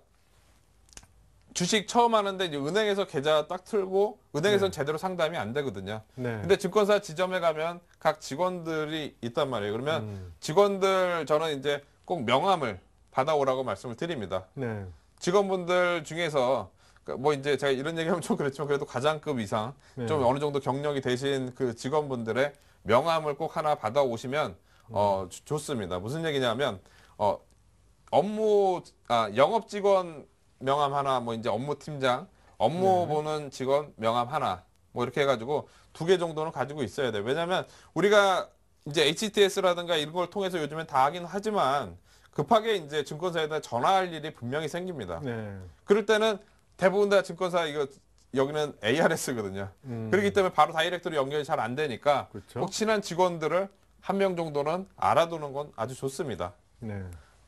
주식 처음 하는데 이제 은행에서 계좌 딱 틀고 은행에서는 네. 제대로 상담이 안 되거든요. 네. 근데 증권사 지점에 가면 각 직원들이 있단 말이에요. 그러면 음. 직원들 저는 이제 꼭 명함을 받아오라고 말씀을 드립니다. 네. 직원분들 중에서 그 뭐 이제 제가 이런 얘기하면 좀 그렇지만 그래도 과장급 이상 네. 좀 어느 정도 경력이 되신 그 직원분들의 명함을 꼭 하나 받아오시면 음. 어 좋습니다. 무슨 얘기냐면 어 업무 아 영업 직원 명함 하나, 뭐 이제 업무 팀장, 업무 네. 보는 직원 명함 하나, 뭐 이렇게 해가지고 두 개 정도는 가지고 있어야 돼요. 왜냐면 우리가 이제 HTS라든가 이런 걸 통해서 요즘엔 다 하긴 하지만 급하게 이제 증권사에다 전화할 일이 분명히 생깁니다. 네. 그럴 때는 대부분 다 증권사 이거 여기는 ARS거든요. 음. 그렇기 때문에 바로 다이렉트로 연결이 잘 안 되니까 그렇죠. 꼭 친한 직원들을 한 명 정도는 알아두는 건 아주 좋습니다. 네.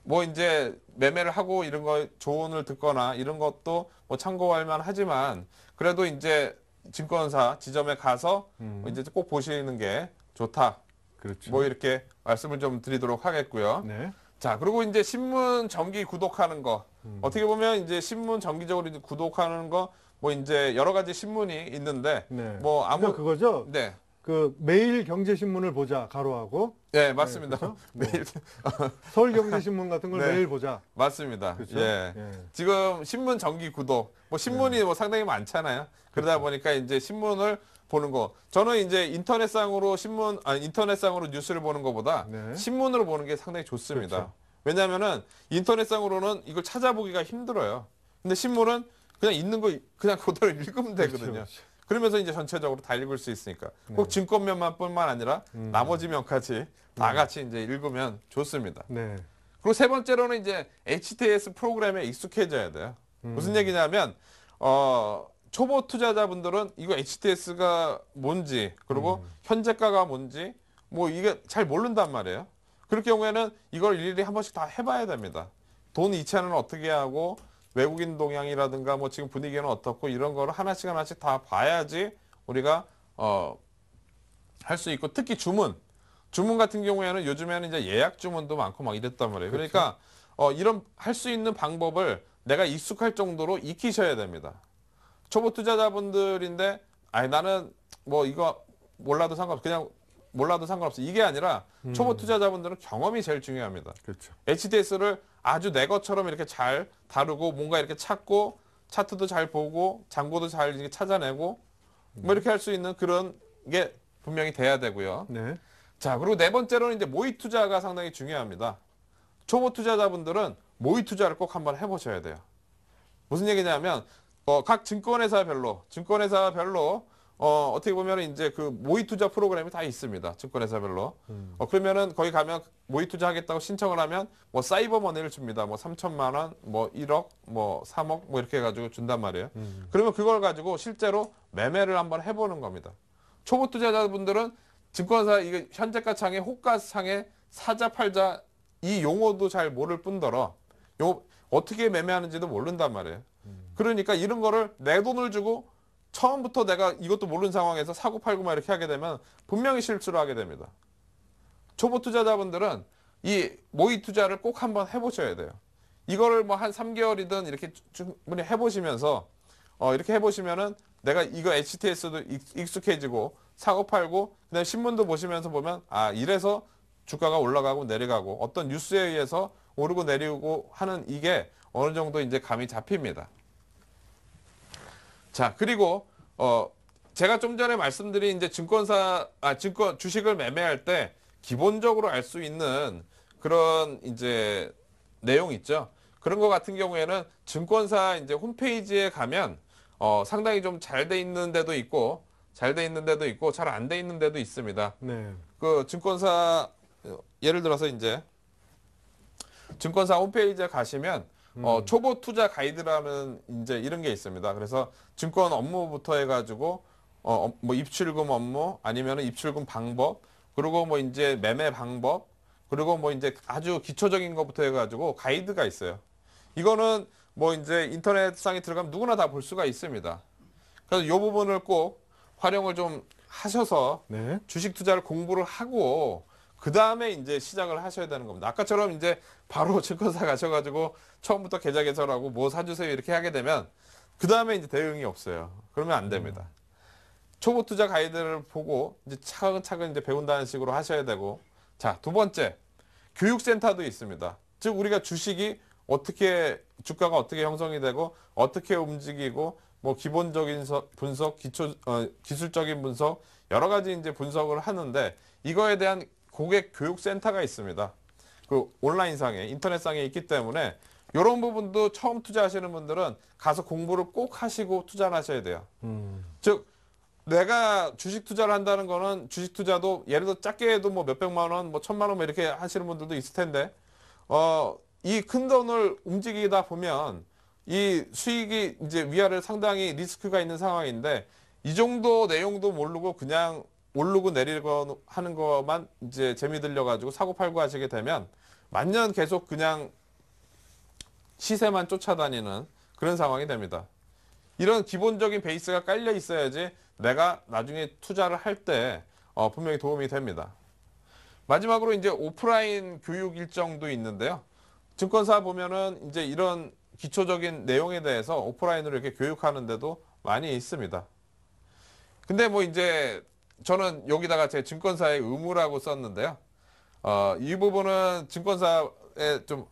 뭐 이제 매매를 하고 이런 거 조언을 듣거나 이런 것도 뭐 참고할 만 하지만 그래도 이제 증권사 지점에 가서 음. 이제 꼭 보시는 게 좋다. 그렇죠. 뭐 이렇게 말씀을 좀 드리도록 하겠고요. 네. 자, 그리고 이제 신문 정기 구독하는 거. 음. 어떻게 보면 이제 신문 정기적으로 이제 구독하는 거 뭐 이제 여러 가지 신문이 있는데 네. 뭐 그러니까 아무 그러니까 그거죠. 네. 그 매일 경제신문을 보자 가로하고 예, 맞습니다. 그렇죠? 매일 뭐, 서울경제신문 같은 걸 네. 매일 보자. 맞습니다. 그렇죠? 예. 예. 지금 신문 정기 구독, 뭐 신문이 네. 뭐 상당히 많잖아요. 그러다 그렇죠. 보니까 이제 신문을 보는 거. 저는 이제 인터넷상으로 신문, 아 인터넷상으로 뉴스를 보는 것보다 네. 신문으로 보는 게 상당히 좋습니다. 그렇죠. 왜냐면은 인터넷상으로는 이걸 찾아보기가 힘들어요. 근데 신문은 그냥 있는 거 그냥 그대로 읽으면 되거든요. 그렇죠. 그렇죠. 그러면서 이제 전체적으로 다 읽을 수 있으니까 네. 꼭 증권면만 뿐만 아니라 음. 나머지 면까지 다 네. 같이 이제 읽으면 좋습니다. 네. 그리고 세 번째로는 이제 HTS 프로그램에 익숙해져야 돼요. 음. 무슨 얘기냐면 어 초보 투자자분들은 이거 HTS가 뭔지 그리고 음. 현재가가 뭔지 뭐 이게 잘 모른단 말이에요. 그럴 경우에는 이걸 일일이 한 번씩 다 해봐야 됩니다. 돈 이체는 어떻게 하고 외국인 동향이라든가 뭐 지금 분위기는 어떻고 이런 거를 하나씩 하나씩 다 봐야지 우리가 어 할 수 있고 특히 주문 주문 같은 경우에는 요즘에는 이제 예약 주문도 많고 막 이랬단 말이에요. 그렇죠. 그러니까 어 이런 할 수 있는 방법을 내가 익숙할 정도로 익히셔야 됩니다. 초보 투자자분들인데 아니 나는 뭐 이거 몰라도 상관없어 그냥 몰라도 상관없어. 이게 아니라 음. 초보 투자자분들은 경험이 제일 중요합니다. 그렇죠. HDS를 아주 내 것처럼 이렇게 잘 다루고 뭔가 이렇게 찾고 차트도 잘 보고 잔고도 잘 이렇게 찾아내고 뭐 음. 이렇게 할 수 있는 그런 게 분명히 돼야 되고요. 네. 자 그리고 네 번째로는 이제 모의 투자가 상당히 중요합니다. 초보 투자자분들은 모의 투자를 꼭 한번 해보셔야 돼요. 무슨 얘기냐면 어, 각 증권회사별로 증권회사별로 어, 어떻게 보면 이제 그 모의 투자 프로그램이 다 있습니다. 증권회사별로. 음. 어, 그러면은 거기 가면 모의 투자 하겠다고 신청을 하면 뭐 사이버 머니를 줍니다. 뭐 3천만 원, 뭐 1억, 뭐 3억 뭐 이렇게 해가지고 준단 말이에요. 음. 그러면 그걸 가지고 실제로 매매를 한번 해보는 겁니다. 초보 투자자분들은 증권사 이거 현재가 창에 호가 상에 사자 팔자 이 용어도 잘 모를 뿐더러 요 어떻게 매매하는지도 모른단 말이에요. 음. 그러니까 이런 거를 내 돈을 주고 처음부터 내가 이것도 모르는 상황에서 사고 팔고 막 이렇게 하게 되면 분명히 실수를 하게 됩니다. 초보 투자자분들은 이 모의 투자를 꼭 한번 해보셔야 돼요. 이거를 뭐 한 3개월이든 이렇게 충분히 해보시면서 어 이렇게 해보시면은 내가 이거 HTS도 익숙해지고 사고 팔고 그다음 신문도 보시면서 보면 아 이래서 주가가 올라가고 내려가고 어떤 뉴스에 의해서 오르고 내리고 하는 이게 어느 정도 이제 감이 잡힙니다. 자, 그리고 어 제가 좀 전에 말씀드린 이제 증권사 아 증권 주식을 매매할 때 기본적으로 알 수 있는 그런 이제 내용 있죠. 그런 것 같은 경우에는 증권사 이제 홈페이지에 가면 어 상당히 좀 잘 돼 있는 데도 있고 잘 돼 있는 데도 있고 잘 안 돼 있는 데도 있습니다. 네. 그 증권사 예를 들어서 이제 증권사 홈페이지에 가시면 어, 음. 초보 투자 가이드라는 이제 이런 게 있습니다. 그래서 증권 업무부터 해가지고 어, 뭐 입출금 업무 아니면 입출금 방법 그리고 뭐 이제 매매 방법 그리고 뭐 이제 아주 기초적인 것부터 해가지고 가이드가 있어요. 이거는 뭐 이제 인터넷상에 들어가면 누구나 다 볼 수가 있습니다. 그래서 요 부분을 꼭 활용을 좀 하셔서 네. 주식 투자를 공부를 하고 그 다음에 이제 시작을 하셔야 되는 겁니다. 아까처럼 이제 바로 증권사 가셔가지고 처음부터 계좌 개설하고 뭐 사주세요 이렇게 하게 되면 그 다음에 이제 대응이 없어요. 그러면 안 됩니다. 초보 투자 가이드를 보고 이제 차근차근 이제 배운다는 식으로 하셔야 되고 자 두 번째 교육센터도 있습니다. 즉 우리가 주식이 어떻게 주가가 어떻게 형성이 되고 어떻게 움직이고 뭐 기본적인 분석, 기초 어, 기술적인 분석 여러 가지 이제 분석을 하는데 이거에 대한 고객 교육센터가 있습니다. 그 온라인상에 인터넷상에 있기 때문에 이런 부분도 처음 투자하시는 분들은 가서 공부를 꼭 하시고 투자하셔야 를 돼요. 음. 즉 내가 주식 투자를 한다는 거는 주식 투자도 예를 들어 작게 해도 뭐 몇백만 원, 뭐 천만 원 뭐 이렇게 하시는 분들도 있을 텐데 어이 큰 돈을 움직이다 보면 이 수익이 이제 위아래 상당히 리스크가 있는 상황인데 이 정도 내용도 모르고 그냥 오르고 내리고 하는 것만 이제 재미 들려 가지고 사고 팔고 하시게 되면 만년 계속 그냥 시세만 쫓아다니는 그런 상황이 됩니다. 이런 기본적인 베이스가 깔려 있어야지 내가 나중에 투자를 할때 어, 분명히 도움이 됩니다. 마지막으로 이제 오프라인 교육 일정도 있는데요. 증권사 보면은 이제 이런 기초적인 내용에 대해서 오프라인으로 이렇게 교육하는데도 많이 있습니다. 근데 뭐 이제 저는 여기다가 제 증권사의 의무라고 썼는데요. 어, 이 부분은 증권사에 좀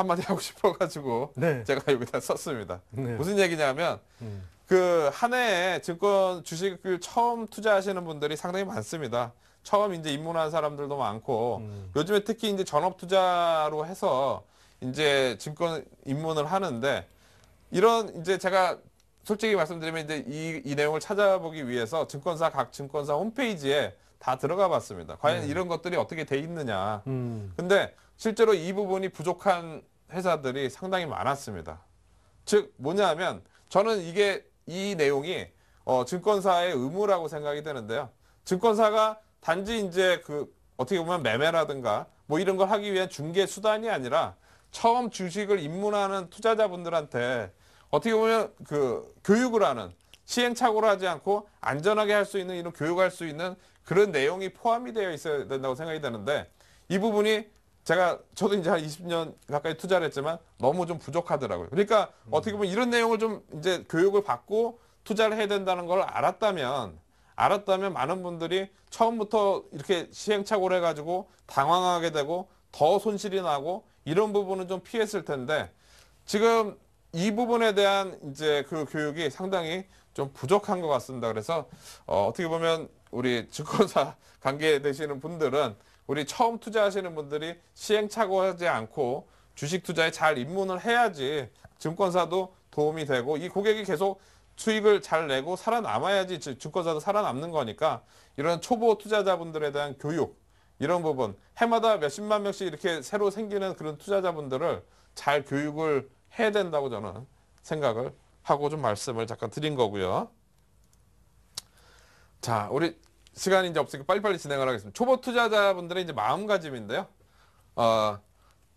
한마디 하고 싶어가지고 네. 제가 여기다 썼습니다. 네. 무슨 얘기냐면 음. 그한 해에 증권 주식을 처음 투자하시는 분들이 상당히 많습니다. 처음 이제 입문한 사람들도 많고 음. 요즘에 특히 이제 전업 투자로 해서 이제 증권 입문을 하는데 이런 이제 제가 솔직히 말씀드리면 이제 이, 이 내용을 찾아보기 위해서 증권사 각 증권사 홈페이지에 다 들어가 봤습니다. 과연 음. 이런 것들이 어떻게 돼 있느냐. 음. 근데 실제로 이 부분이 부족한 회사들이 상당히 많았습니다. 즉 뭐냐 하면 저는 이게 이 내용이 어, 증권사의 의무라고 생각이 되는데요. 증권사가 단지 이제 그 어떻게 보면 매매라든가 뭐 이런 걸 하기 위한 중개 수단이 아니라 처음 주식을 입문하는 투자자분들한테 어떻게 보면 그 교육을 하는 시행착오를 하지 않고 안전하게 할 수 있는 이런 교육할 수 있는 그런 내용이 포함이 되어 있어야 된다고 생각이 되는데 이 부분이 제가 저도 이제 한 20년 가까이 투자를 했지만 너무 좀 부족하더라고요. 그러니까 음. 어떻게 보면 이런 내용을 좀 이제 교육을 받고 투자를 해야 된다는 걸 알았다면 알았다면 많은 분들이 처음부터 이렇게 시행착오를 해가지고 당황하게 되고 더 손실이 나고 이런 부분은 좀 피했을 텐데 지금 이 부분에 대한 이제 그 교육이 상당히 좀 부족한 것 같습니다. 그래서 어, 어떻게 보면 우리 증권사 관계되시는 분들은 우리 처음 투자하시는 분들이 시행착오하지 않고 주식 투자에 잘 입문을 해야지 증권사도 도움이 되고 이 고객이 계속 수익을 잘 내고 살아남아야지 증권사도 살아남는 거니까 이런 초보 투자자분들에 대한 교육 이런 부분 해마다 몇십만 명씩 이렇게 새로 생기는 그런 투자자분들을 잘 교육을 해야 된다고 저는 생각을 하고 좀 말씀을 잠깐 드린 거고요. 자, 우리 시간이 이제 없으니까 빨리빨리 진행을 하겠습니다. 초보 투자자분들의 이제 마음가짐인데요. 어,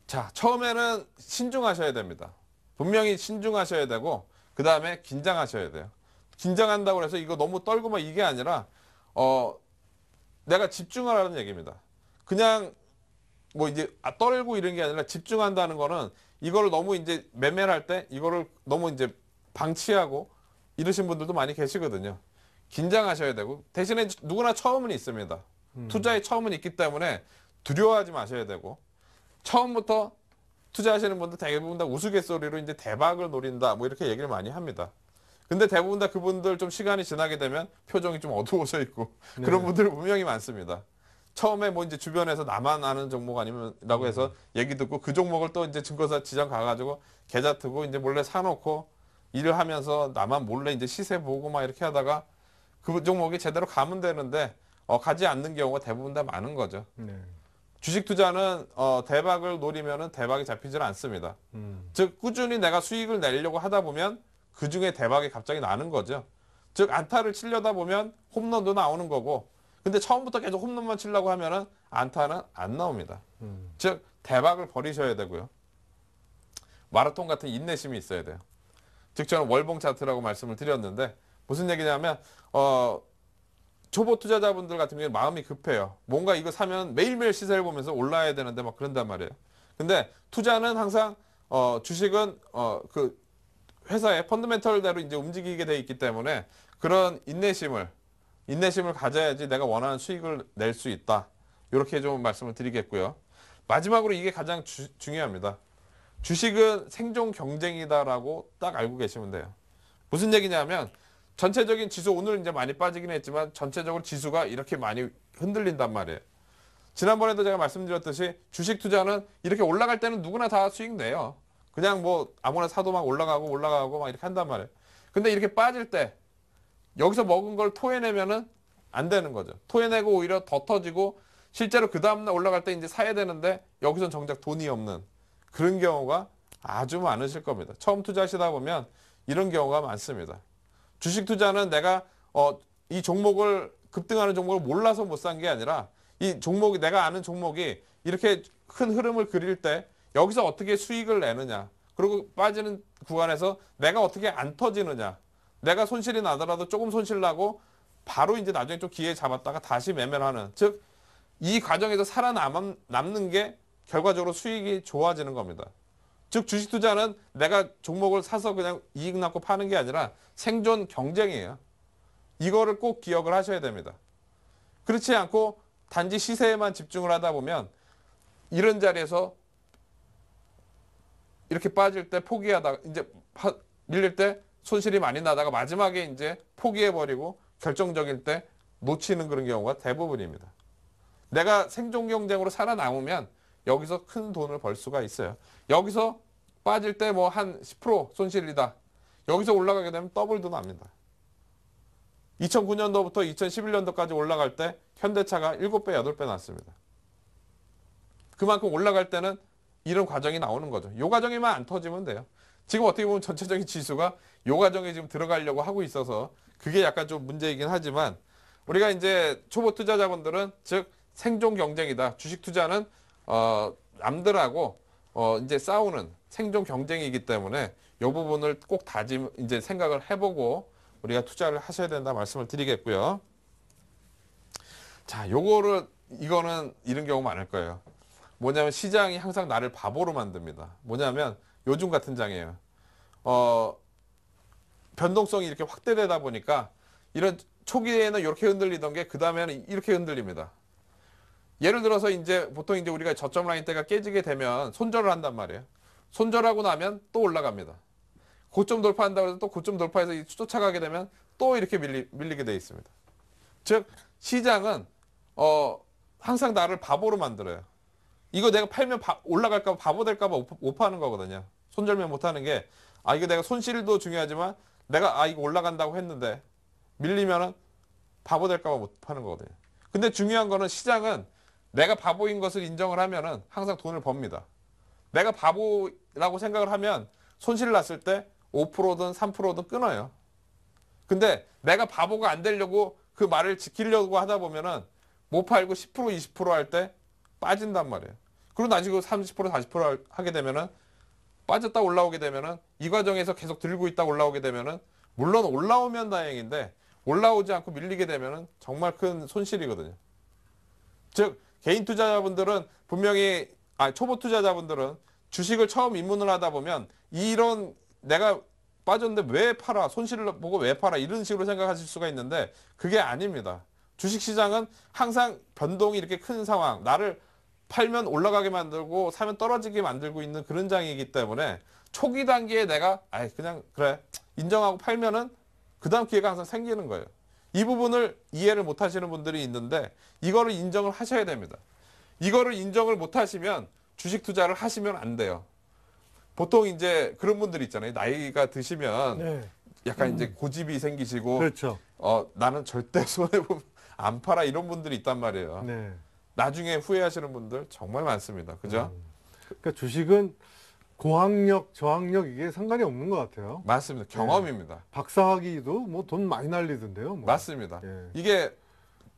자, 처음에는 신중하셔야 됩니다. 분명히 신중하셔야 되고, 그 다음에 긴장하셔야 돼요. 긴장한다고 해서 이거 너무 떨고 막 이게 아니라, 어, 내가 집중하라는 얘기입니다. 그냥 뭐 이제 아, 떨고 이런 게 아니라 집중한다는 거는 이거를 너무 이제 매매를 할 때 이거를 너무 이제 방치하고 이러신 분들도 많이 계시거든요. 긴장하셔야 되고 대신에 누구나 처음은 있습니다. 음. 투자에 처음은 있기 때문에 두려워하지 마셔야 되고 처음부터 투자하시는 분들 대부분 다 우스갯소리로 이제 대박을 노린다 뭐 이렇게 얘기를 많이 합니다. 근데 대부분 다 그분들 좀 시간이 지나게 되면 표정이 좀 어두워져 있고 네. 그런 분들 분명히 많습니다. 처음에 뭐 이제 주변에서 나만 아는 종목 아니면라고 해서 네. 얘기 듣고 그 종목을 또 이제 증권사 지장 가가지고 계좌 트고 이제 몰래 사놓고 일을 하면서 나만 몰래 이제 시세 보고 막 이렇게 하다가 그 종목이 제대로 가면 되는데 어, 가지 않는 경우가 대부분 다 많은 거죠. 네. 주식 투자는 어, 대박을 노리면은 대박이 잡히질 않습니다. 음. 즉 꾸준히 내가 수익을 내려고 하다 보면 그 중에 대박이 갑자기 나는 거죠. 즉 안타를 치려다 보면 홈런도 나오는 거고 근데 처음부터 계속 홈런만 치려고 하면은 안타는 안 나옵니다. 음. 즉 대박을 버리셔야 되고요. 마라톤 같은 인내심이 있어야 돼요. 즉 저는 월봉 차트라고 말씀을 드렸는데 무슨 얘기냐면 어 초보 투자자분들 같은 경우는 마음이 급해요. 뭔가 이거 사면 매일매일 시세를 보면서 올라야 되는데 막 그런단 말이에요. 근데 투자는 항상 어 주식은 어그 회사의 펀드멘털대로 이제 움직이게 돼 있기 때문에 그런 인내심을 인내심을 가져야지 내가 원하는 수익을 낼 수 있다. 이렇게 좀 말씀을 드리겠고요. 마지막으로 이게 가장 주, 중요합니다. 주식은 생존 경쟁이다라고 딱 알고 계시면 돼요. 무슨 얘기냐면 전체적인 지수 오늘 이제 많이 빠지긴 했지만 전체적으로 지수가 이렇게 많이 흔들린단 말이에요. 지난번에도 제가 말씀드렸듯이 주식 투자는 이렇게 올라갈 때는 누구나 다 수익 내요. 그냥 뭐 아무나 사도 막 올라가고 올라가고 막 이렇게 한단 말이에요. 근데 이렇게 빠질 때 여기서 먹은 걸 토해내면은 안 되는 거죠. 토해내고 오히려 더 터지고 실제로 그 다음날 올라갈 때 이제 사야 되는데 여기선 정작 돈이 없는 그런 경우가 아주 많으실 겁니다. 처음 투자하시다 보면 이런 경우가 많습니다. 주식 투자는 내가 어, 이 종목을 급등하는 종목을 몰라서 못 산 게 아니라 이 종목이 내가 아는 종목이 이렇게 큰 흐름을 그릴 때 여기서 어떻게 수익을 내느냐 그리고 빠지는 구간에서 내가 어떻게 안 터지느냐 내가 손실이 나더라도 조금 손실 나고 바로 이제 나중에 좀 기회 잡았다가 다시 매매를 하는 즉 이 과정에서 살아남는 게 결과적으로 수익이 좋아지는 겁니다. 즉 주식 투자는 내가 종목을 사서 그냥 이익 낳고 파는 게 아니라 생존 경쟁이에요. 이거를 꼭 기억을 하셔야 됩니다. 그렇지 않고 단지 시세에만 집중을 하다 보면 이런 자리에서 이렇게 빠질 때 포기하다가 이제 밀릴 때 손실이 많이 나다가 마지막에 이제 포기해버리고 결정적일 때 놓치는 그런 경우가 대부분입니다. 내가 생존 경쟁으로 살아남으면 여기서 큰 돈을 벌 수가 있어요. 여기서 빠질 때 뭐 한 10% 손실이다. 여기서 올라가게 되면 더블도 납니다. 2009년도부터 2011년도까지 올라갈 때 현대차가 7배, 8배 났습니다. 그만큼 올라갈 때는 이런 과정이 나오는 거죠. 요 과정에만 안 터지면 돼요. 지금 어떻게 보면 전체적인 지수가 요 과정에 지금 들어가려고 하고 있어서 그게 약간 좀 문제이긴 하지만 우리가 이제 초보 투자 자본들은 즉 생존 경쟁이다. 주식 투자는 어, 남들하고 어, 이제 싸우는 생존 경쟁이기 때문에 이 부분을 꼭 다짐 이제 생각을 해보고 우리가 투자를 하셔야 된다 말씀을 드리겠고요. 자, 요거를 이거는 이런 경우 많을 거예요. 뭐냐면 시장이 항상 나를 바보로 만듭니다. 뭐냐면 요즘 같은 장이에요. 어, 변동성이 이렇게 확대되다 보니까 이런 초기에는 이렇게 흔들리던 게 그 다음에는 이렇게 흔들립니다. 예를 들어서 이제 보통 이제 우리가 저점 라인 때가 깨지게 되면 손절을 한단 말이에요. 손절하고 나면 또 올라갑니다. 고점 돌파한다고 해서 또 고점 돌파해서 쫓아가게 되면 또 이렇게 밀리, 밀리게 돼 있습니다. 즉 시장은 어 항상 나를 바보로 만들어요. 이거 내가 팔면 바, 올라갈까 봐 바보 될까봐 못 파는 거거든요. 손절면 못 하는 게 아 이거 내가 손실도 중요하지만 내가 아 이거 올라간다고 했는데 밀리면은 바보 될까봐 못 파는 거거든요. 근데 중요한 거는 시장은 내가 바보인 것을 인정을 하면은 항상 돈을 법니다. 내가 바보라고 생각을 하면 손실 났을 때 5%든 3%든 끊어요. 근데 내가 바보가 안 되려고 그 말을 지키려고 하다 보면은 못 팔고 10% 20%할 때 빠진단 말이에요. 그리고 나중에 30% 40% 하게 되면은 빠졌다 올라오게 되면은 이 과정에서 계속 들고 있다 올라오게 되면은 물론 올라오면 다행인데 올라오지 않고 밀리게 되면은 정말 큰 손실이거든요. 즉 개인 투자자분들은 분명히 아 초보 투자자분들은 주식을 처음 입문을 하다 보면 이런 내가 빠졌는데 왜 팔아 손실을 보고 왜 팔아 이런 식으로 생각하실 수가 있는데 그게 아닙니다. 주식시장은 항상 변동이 이렇게 큰 상황 나를 팔면 올라가게 만들고 사면 떨어지게 만들고 있는 그런 장이기 때문에 초기 단계에 내가 아 그냥 그래 인정하고 팔면은 그 다음 기회가 항상 생기는 거예요. 이 부분을 이해를 못하시는 분들이 있는데 이거를 인정을 하셔야 됩니다. 이거를 인정을 못하시면 주식 투자를 하시면 안 돼요. 보통 이제 그런 분들 있잖아요. 나이가 드시면 네. 약간 음. 이제 고집이 생기시고 그렇죠. 어, 나는 절대 손해안 팔아 이런 분들이 있단 말이에요. 네. 나중에 후회하시는 분들 정말 많습니다. 그죠? 음. 그러니까 주식은 고학력, 저학력 이게 상관이 없는 것 같아요. 맞습니다. 네. 경험입니다. 박사학위도 뭐 돈 많이 날리던데요. 뭐. 맞습니다. 예. 이게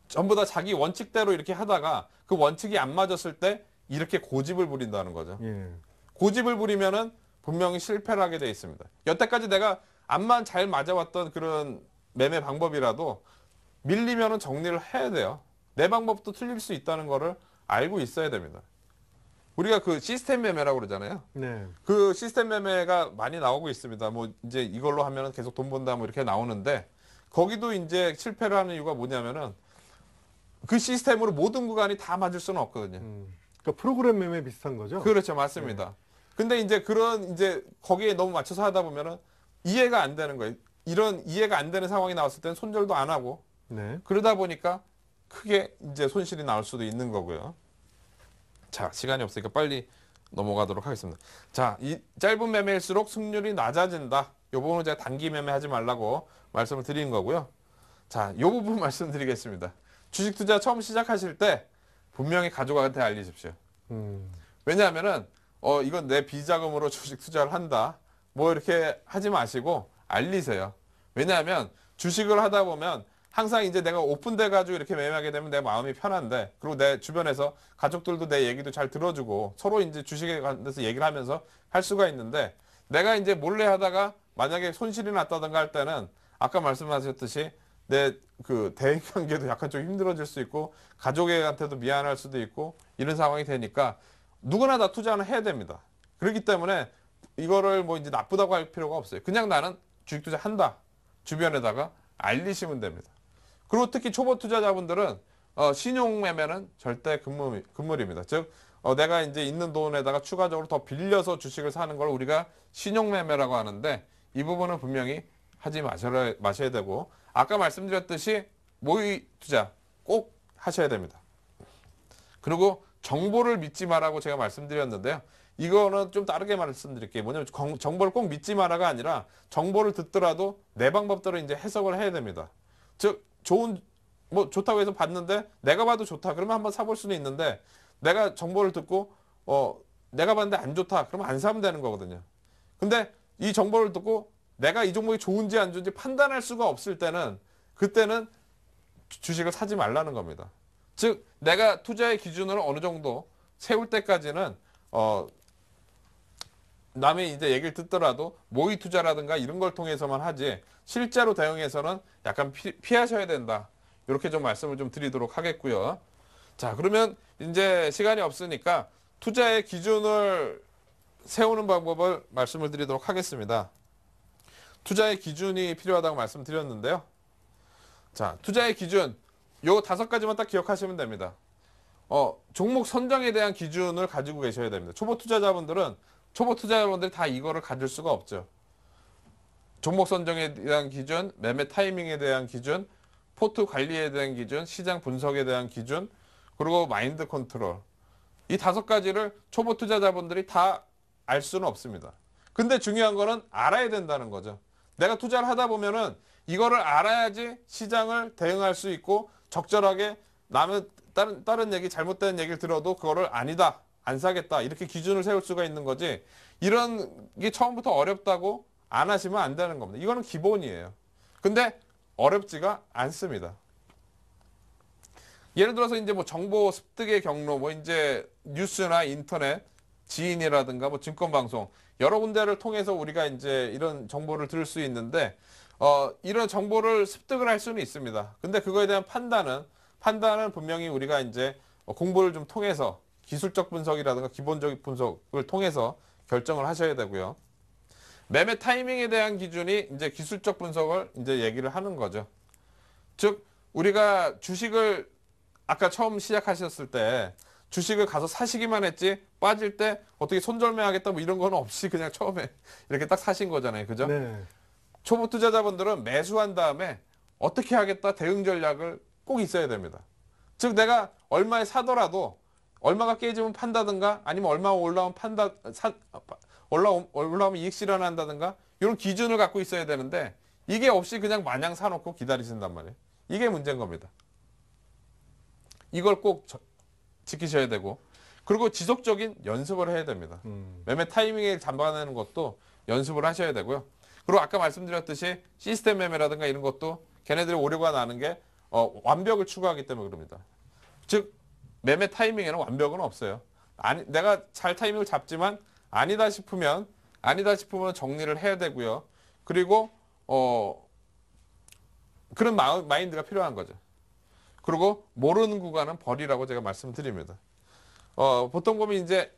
전부 다 자기 원칙대로 이렇게 하다가 그 원칙이 안 맞았을 때 이렇게 고집을 부린다는 거죠. 예. 고집을 부리면은 분명히 실패를 하게 돼 있습니다. 여태까지 내가 암만 잘 맞아왔던 그런 매매 방법이라도 밀리면은 정리를 해야 돼요. 내 방법도 틀릴 수 있다는 거를 알고 있어야 됩니다. 우리가 그 시스템 매매라고 그러잖아요. 네. 그 시스템 매매가 많이 나오고 있습니다. 뭐 이제 이걸로 하면은 계속 돈 번다 뭐 이렇게 나오는데 거기도 이제 실패를 하는 이유가 뭐냐면은 그 시스템으로 모든 구간이 다 맞을 수는 없거든요. 음. 그러니까 프로그램 매매 비슷한 거죠? 그렇죠. 맞습니다. 네. 근데 이제 그런 이제 거기에 너무 맞춰서 하다 보면은 이해가 안 되는 거예요. 이런 이해가 안 되는 상황이 나왔을 때는 손절도 안 하고 네. 그러다 보니까 크게 이제 손실이 나올 수도 있는 거고요. 자, 시간이 없으니까 빨리 넘어가도록 하겠습니다. 자, 이 짧은 매매일수록 승률이 낮아진다. 요 부분은 제가 단기 매매하지 말라고 말씀을 드리는 거고요. 자, 요 부분 말씀드리겠습니다. 주식 투자 처음 시작하실 때 분명히 가족한테 알리십시오. 음. 왜냐하면은 어 이건 내 비자금으로 주식 투자를 한다. 뭐 이렇게 하지 마시고 알리세요. 왜냐하면 주식을 하다 보면 항상 이제 내가 오픈돼 가지고 이렇게 매매하게 되면 내 마음이 편한데 그리고 내 주변에서 가족들도 내 얘기도 잘 들어주고 서로 이제 주식에 관해서 얘기를 하면서 할 수가 있는데 내가 이제 몰래 하다가 만약에 손실이 났다든가 할 때는 아까 말씀하셨듯이 내 그 대인 관계도 약간 좀 힘들어질 수 있고 가족한테도 에 미안할 수도 있고 이런 상황이 되니까 누구나 다 투자는 해야 됩니다. 그렇기 때문에 이거를 뭐 이제 나쁘다고 할 필요가 없어요. 그냥 나는 주식 투자 한다. 주변에다가 알리시면 됩니다. 그리고 특히 초보 투자자분들은 어, 신용매매는 절대 금물, 금물입니다. 즉 어, 내가 이제 있는 돈에다가 추가적으로 더 빌려서 주식을 사는 걸 우리가 신용매매라고 하는데 이 부분은 분명히 하지 마셔야, 마셔야 되고 아까 말씀드렸듯이 모의 투자 꼭 하셔야 됩니다. 그리고 정보를 믿지 마라고 제가 말씀드렸는데요. 이거는 좀 다르게 말씀드릴게요. 뭐냐면 정보를 꼭 믿지 마라가 아니라 정보를 듣더라도 내 방법대로 이제 해석을 해야 됩니다. 즉 좋은 뭐 좋다고 해서 봤는데 내가 봐도 좋다 그러면 한번 사볼 수는 있는데 내가 정보를 듣고 어 내가 봤는데 안 좋다 그러면 안 사면 되는 거거든요 근데 이 정보를 듣고 내가 이 종목이 좋은지 안 좋은지 판단할 수가 없을 때는 그때는 주식을 사지 말라는 겁니다 즉 내가 투자의 기준을 어느 정도 세울 때까지는 어 남의 이제 얘기를 듣더라도 모의 투자라든가 이런 걸 통해서만 하지 실제로 대응해서는 약간 피, 피하셔야 된다. 이렇게 좀 말씀을 좀 드리도록 하겠고요. 자 그러면 이제 시간이 없으니까 투자의 기준을 세우는 방법을 말씀을 드리도록 하겠습니다. 투자의 기준이 필요하다고 말씀드렸는데요. 자, 투자의 기준 요 다섯 가지만 딱 기억하시면 됩니다. 어, 종목 선정에 대한 기준을 가지고 계셔야 됩니다. 초보 투자자분들은 초보 투자 여러분들이 다 이거를 가질 수가 없죠. 종목 선정에 대한 기준, 매매 타이밍에 대한 기준, 포트 관리에 대한 기준, 시장 분석에 대한 기준, 그리고 마인드 컨트롤. 이 다섯 가지를 초보 투자자분들이 다 알 수는 없습니다. 근데 중요한 거는 알아야 된다는 거죠. 내가 투자를 하다 보면은 이거를 알아야지 시장을 대응할 수 있고 적절하게 남의 다른 다른 얘기 잘못된 얘기를 들어도 그거를 아니다 안 사겠다 이렇게 기준을 세울 수가 있는 거지 이런 게 처음부터 어렵다고 안 하시면 안 되는 겁니다. 이거는 기본이에요. 근데 어렵지가 않습니다. 예를 들어서 이제 뭐 정보 습득의 경로 뭐 이제 뉴스나 인터넷 지인이라든가 뭐 증권 방송 여러 군데를 통해서 우리가 이제 이런 정보를 들을 수 있는데 어 이런 정보를 습득을 할 수는 있습니다. 근데 그거에 대한 판단은 판단은 분명히 우리가 이제 공부를 좀 통해서 기술적 분석이라든가 기본적인 분석을 통해서 결정을 하셔야 되고요. 매매 타이밍에 대한 기준이 이제 기술적 분석을 이제 얘기를 하는 거죠. 즉 우리가 주식을 아까 처음 시작하셨을 때 주식을 가서 사시기만 했지 빠질 때 어떻게 손절매하겠다 뭐 이런 건 없이 그냥 처음에 이렇게 딱 사신 거잖아요. 그죠? 네. 초보 투자자분들은 매수한 다음에 어떻게 하겠다 대응 전략을 꼭 있어야 됩니다. 즉 내가 얼마에 사더라도 얼마가 깨지면 판다든가 아니면 얼마 올라오면 판다 사, 올라오, 올라오면 이익 실현한다든가 이런 기준을 갖고 있어야 되는데 이게 없이 그냥 마냥 사놓고 기다리신단 말이에요. 이게 문제인 겁니다. 이걸 꼭 저, 지키셔야 되고 그리고 지속적인 연습을 해야 됩니다. 음. 매매 타이밍에 잠바내는 것도 연습을 하셔야 되고요. 그리고 아까 말씀드렸듯이 시스템 매매라든가 이런 것도 걔네들이 오류가 나는 게 어, 완벽을 추구하기 때문에 그럽니다. 즉 매매 타이밍에는 완벽은 없어요. 아니, 내가 잘 타이밍을 잡지만 아니다 싶으면 아니다 싶으면 정리를 해야 되고요. 그리고 어 그런 마, 마인드가 필요한 거죠. 그리고 모르는 구간은 버리라고 제가 말씀드립니다. 어 보통 보면 이제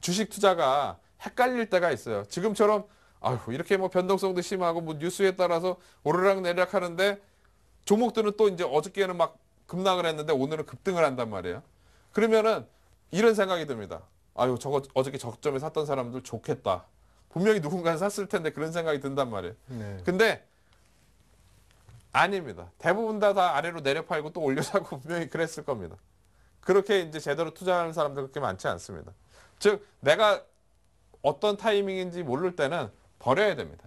주식 투자가 헷갈릴 때가 있어요. 지금처럼 아유 이렇게 뭐 변동성도 심하고 뭐 뉴스에 따라서 오르락 내리락 하는데 종목들은 또 이제 어저께는 막 급락을 했는데 오늘은 급등을 한단 말이에요. 그러면은 이런 생각이 듭니다. 아유 저거 어저께 적점에 샀던 사람들 좋겠다. 분명히 누군가는 샀을 텐데 그런 생각이 든단 말이에요. 네. 근데 아닙니다. 대부분 다, 다 아래로 내려 팔고 또 올려 사고 분명히 그랬을 겁니다. 그렇게 이제 제대로 투자하는 사람들 그렇게 많지 않습니다. 즉 내가 어떤 타이밍인지 모를 때는 버려야 됩니다.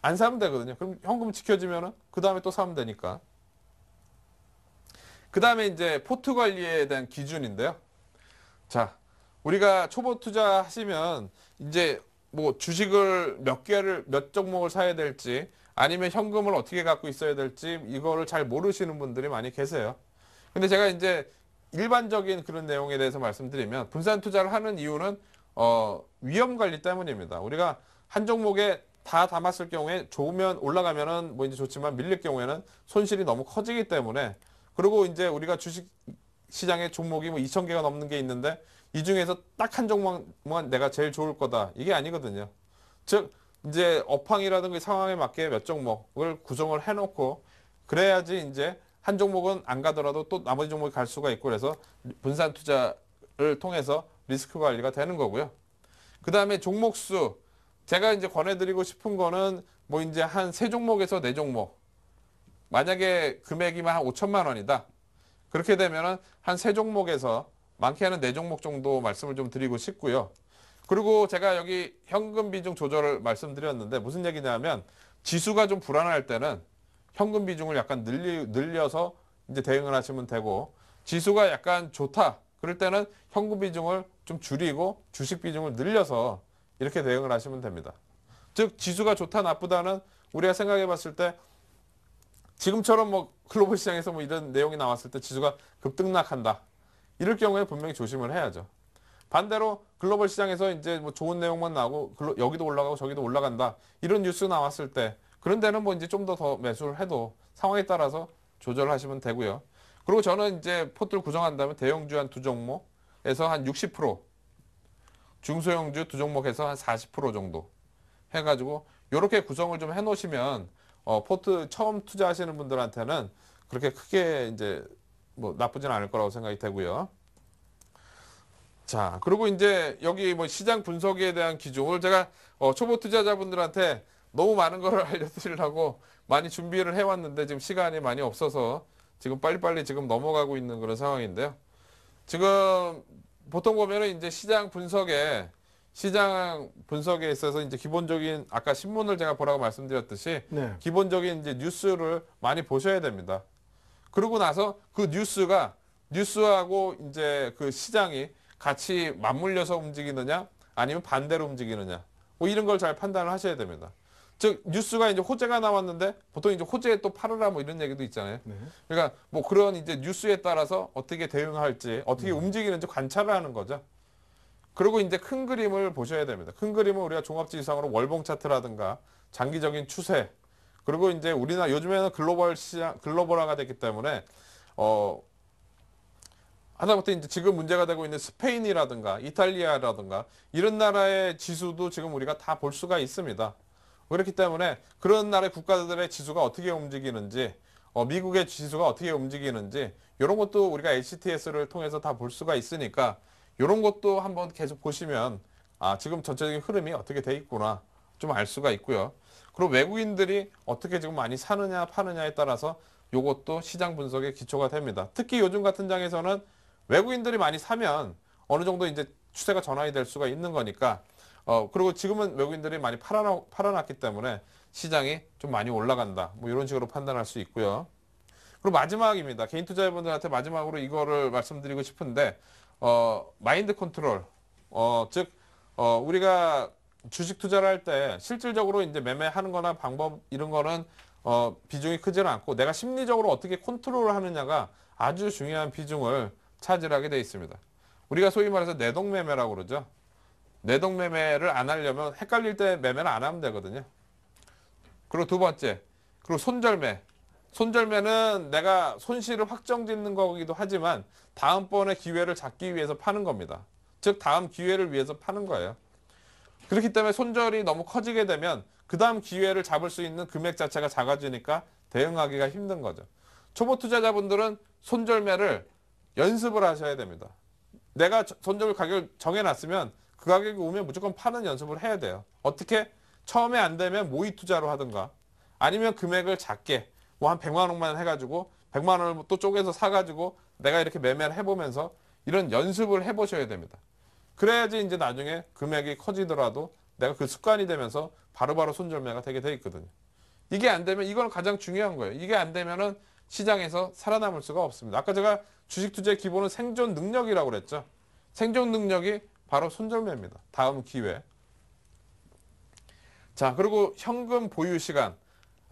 안 사면 되거든요. 그럼 현금 지켜지면은 그 다음에 또 사면 되니까. 그 다음에 이제 포트 관리에 대한 기준인데요. 자, 우리가 초보 투자 하시면 이제 뭐 주식을 몇 개를 몇 종목을 사야 될지 아니면 현금을 어떻게 갖고 있어야 될지 이거를 잘 모르시는 분들이 많이 계세요. 근데 제가 이제 일반적인 그런 내용에 대해서 말씀드리면 분산 투자를 하는 이유는 어, 위험 관리 때문입니다. 우리가 한 종목에 다 담았을 경우에 좋으면 올라가면은 뭐 이제 좋지만 밀릴 경우에는 손실이 너무 커지기 때문에 그리고 이제 우리가 주식 시장의 종목이 뭐 2천 개가 넘는 게 있는데 이 중에서 딱 한 종목만 내가 제일 좋을 거다. 이게 아니거든요. 즉 이제 업황이라든가 상황에 맞게 몇 종목을 구성을 해놓고 그래야지 이제 한 종목은 안 가더라도 또 나머지 종목이 갈 수가 있고 그래서 분산 투자를 통해서 리스크 관리가 되는 거고요. 그 다음에 종목 수 제가 이제 권해드리고 싶은 거는 뭐 이제 한 세 종목에서 네 종목 만약에 금액이만 한 5천만 원이다. 그렇게 되면한 세 종목에서 많게는 네 종목 정도 말씀을 좀 드리고 싶고요. 그리고 제가 여기 현금 비중 조절을 말씀드렸는데 무슨 얘기냐면 지수가 좀 불안할 때는 현금 비중을 약간 늘리, 늘려서 이제 대응을 하시면 되고 지수가 약간 좋다 그럴 때는 현금 비중을 좀 줄이고 주식 비중을 늘려서 이렇게 대응을 하시면 됩니다. 즉 지수가 좋다 나쁘다는 우리가 생각해 봤을 때 지금처럼 뭐 글로벌 시장에서 뭐 이런 내용이 나왔을 때 지수가 급등락한다. 이럴 경우에 분명히 조심을 해야죠. 반대로 글로벌 시장에서 이제 뭐 좋은 내용만 나오고 여기도 올라가고 저기도 올라간다. 이런 뉴스 나왔을 때 그런 데는 뭐 이제 좀 더 더 매수를 해도 상황에 따라서 조절하시면 되고요. 그리고 저는 이제 포트를 구성한다면 대형주 한 두 종목에서 한60% 중소형주 두 종목에서 한 40% 정도 해가지고 이렇게 구성을 좀 해놓으시면 어, 포트 처음 투자하시는 분들한테는 그렇게 크게 이제 뭐 나쁘진 않을 거라고 생각이 되고요. 자, 그리고 이제 여기 뭐 시장 분석에 대한 기준을 제가 어, 초보 투자자분들한테 너무 많은 걸 알려드리려고 많이 준비를 해왔는데 지금 시간이 많이 없어서 지금 빨리빨리 지금 넘어가고 있는 그런 상황인데요. 지금 보통 보면은 이제 시장 분석에 시장 분석에 있어서 이제 기본적인 아까 신문을 제가 보라고 말씀드렸듯이 네. 기본적인 이제 뉴스를 많이 보셔야 됩니다. 그러고 나서 그 뉴스가 뉴스하고 이제 그 시장이 같이 맞물려서 움직이느냐 아니면 반대로 움직이느냐 뭐 이런 걸 잘 판단을 하셔야 됩니다. 즉 뉴스가 이제 호재가 나왔는데 보통 이제 호재에 또 팔으라 뭐 이런 얘기도 있잖아요. 네. 그러니까 뭐 그런 이제 뉴스에 따라서 어떻게 대응할지 어떻게 네. 움직이는지 관찰을 하는 거죠. 그리고 이제 큰 그림을 보셔야 됩니다. 큰 그림은 우리가 종합지수상으로 월봉 차트라든가 장기적인 추세 그리고 이제 우리나라 요즘에는 글로벌 시장 글로벌화가 됐기 때문에 어 하다못해 이제 지금 문제가 되고 있는 스페인이라든가 이탈리아라든가 이런 나라의 지수도 지금 우리가 다 볼 수가 있습니다. 그렇기 때문에 그런 나라의 국가들의 지수가 어떻게 움직이는지 어, 미국의 지수가 어떻게 움직이는지 이런 것도 우리가 HTS를 통해서 다 볼 수가 있으니까 이런 것도 한번 계속 보시면 아 지금 전체적인 흐름이 어떻게 돼 있구나 좀 알 수가 있고요. 그리고 외국인들이 어떻게 지금 많이 사느냐 파느냐에 따라서 이것도 시장 분석의 기초가 됩니다. 특히 요즘 같은 장에서는 외국인들이 많이 사면 어느 정도 이제 추세가 전환이 될 수가 있는 거니까 어 그리고 지금은 외국인들이 많이 팔아놨, 팔아놨기 때문에 시장이 좀 많이 올라간다 뭐 이런 식으로 판단할 수 있고요. 그리고 마지막입니다. 개인 투자자분들한테 마지막으로 이거를 말씀드리고 싶은데 어, 마인드 컨트롤, 어, 즉, 어, 우리가 주식 투자를 할 때 실질적으로 이제 매매하는 거나 방법 이런 거는 어, 비중이 크지는 않고 내가 심리적으로 어떻게 컨트롤을 하느냐가 아주 중요한 비중을 차지하게 되어 있습니다. 우리가 소위 말해서 내동매매라고 그러죠. 내동매매를 안 하려면 헷갈릴 때 매매를 안 하면 되거든요. 그리고 두 번째, 그리고 손절매. 손절매는 내가 손실을 확정짓는 거기도 하지만 다음번에 기회를 잡기 위해서 파는 겁니다. 즉 다음 기회를 위해서 파는 거예요. 그렇기 때문에 손절이 너무 커지게 되면 그 다음 기회를 잡을 수 있는 금액 자체가 작아지니까 대응하기가 힘든 거죠. 초보 투자자분들은 손절매를 연습을 하셔야 됩니다. 내가 손절 가격을 정해놨으면 그 가격이 오면 무조건 파는 연습을 해야 돼요. 어떻게? 처음에 안 되면 모의 투자로 하든가 아니면 금액을 작게 뭐한 100만 원만 해가지고 100만 원을 또 쪼개서 사가지고 내가 이렇게 매매를 해보면서 이런 연습을 해보셔야 됩니다. 그래야지 이제 나중에 금액이 커지더라도 내가 그 습관이 되면서 바로바로 손절매가 되게 돼 있거든요. 이게 안 되면 이건 가장 중요한 거예요. 이게 안 되면은 시장에서 살아남을 수가 없습니다. 아까 제가 주식 투자의 기본은 생존 능력이라고 그랬죠. 생존 능력이 바로 손절매입니다. 다음 기회. 자, 그리고 현금 보유 시간.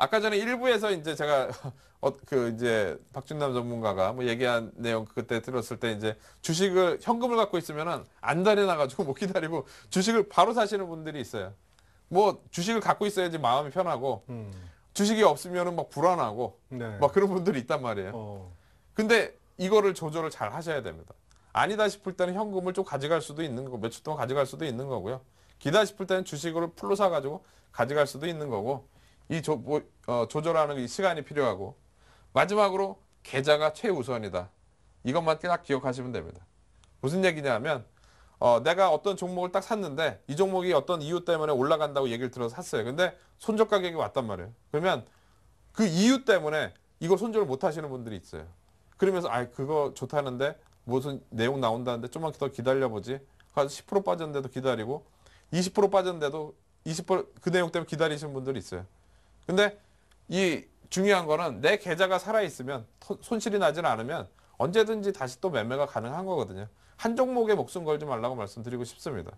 아까 전에 일부에서 이제 제가 어, 그 이제 박준남 전문가가 뭐 얘기한 내용 그때 들었을 때 이제 주식을 현금을 갖고 있으면은 안달이 나가지고 못 기다리고 주식을 바로 사시는 분들이 있어요. 뭐 주식을 갖고 있어야지 마음이 편하고 음. 주식이 없으면은 막 불안하고 네. 막 그런 분들이 있단 말이에요. 어. 근데 이거를 조절을 잘 하셔야 됩니다. 아니다 싶을 때는 현금을 좀 가져갈 수도 있는 거고 몇주 동안 가져갈 수도 있는 거고요. 기다 싶을 때는 주식으로 풀로 사가지고 가져갈 수도 있는 거고 이 조, 뭐, 어, 조절하는 이 시간이 필요하고 마지막으로 계좌가 최우선이다. 이것만 딱 기억하시면 됩니다. 무슨 얘기냐면 하 어, 내가 어떤 종목을 딱 샀는데 이 종목이 어떤 이유 때문에 올라간다고 얘기를 들어서 샀어요. 근데 손절 가격이 왔단 말이에요. 그러면 그 이유 때문에 이거 손절을 못 하시는 분들이 있어요. 그러면서 아 그거 좋다는데 무슨 내용 나온다는데 좀만 더 기다려보지. 가서 10% 빠졌는데도 기다리고 20% 빠졌는데도 20%그 내용 때문에 기다리시는 분들이 있어요. 근데 이 중요한 거는 내 계좌가 살아있으면 손실이 나지 않으면 언제든지 다시 또 매매가 가능한 거거든요. 한 종목에 목숨 걸지 말라고 말씀드리고 싶습니다.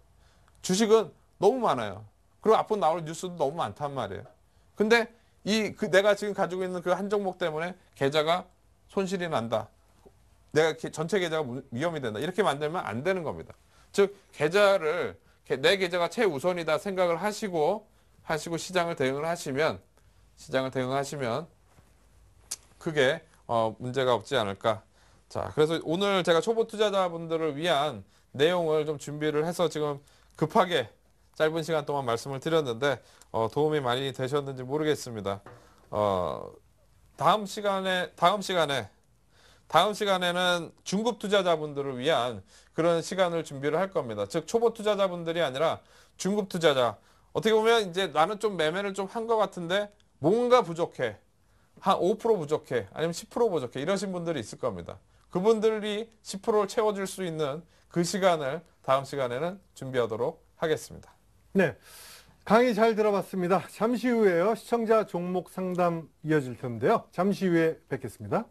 주식은 너무 많아요. 그리고 앞으로 나올 뉴스도 너무 많단 말이에요. 근데 이 그 내가 지금 가지고 있는 그 한 종목 때문에 계좌가 손실이 난다. 내가 전체 계좌가 위험이 된다. 이렇게 만들면 안 되는 겁니다. 즉 계좌를 내 계좌가 최우선이다 생각을 하시고 하시고 시장을 대응을 하시면 시장을 대응하시면 크게 어, 문제가 없지 않을까. 자, 그래서 오늘 제가 초보 투자자분들을 위한 내용을 좀 준비를 해서 지금 급하게 짧은 시간 동안 말씀을 드렸는데 어, 도움이 많이 되셨는지 모르겠습니다. 어, 다음 시간에 다음 시간에 다음 시간에는 중급 투자자분들을 위한 그런 시간을 준비를 할 겁니다. 즉 초보 투자자분들이 아니라 중급 투자자 어떻게 보면 이제 나는 좀 매매를 좀 한 것 같은데 뭔가 부족해. 한 5% 부족해. 아니면 10% 부족해. 이러신 분들이 있을 겁니다. 그분들이 10%를 채워줄 수 있는 그 시간을 다음 시간에는 준비하도록 하겠습니다. 네. 강의 잘 들어봤습니다. 잠시 후에요. 시청자 종목 상담 이어질 텐데요. 잠시 후에 뵙겠습니다.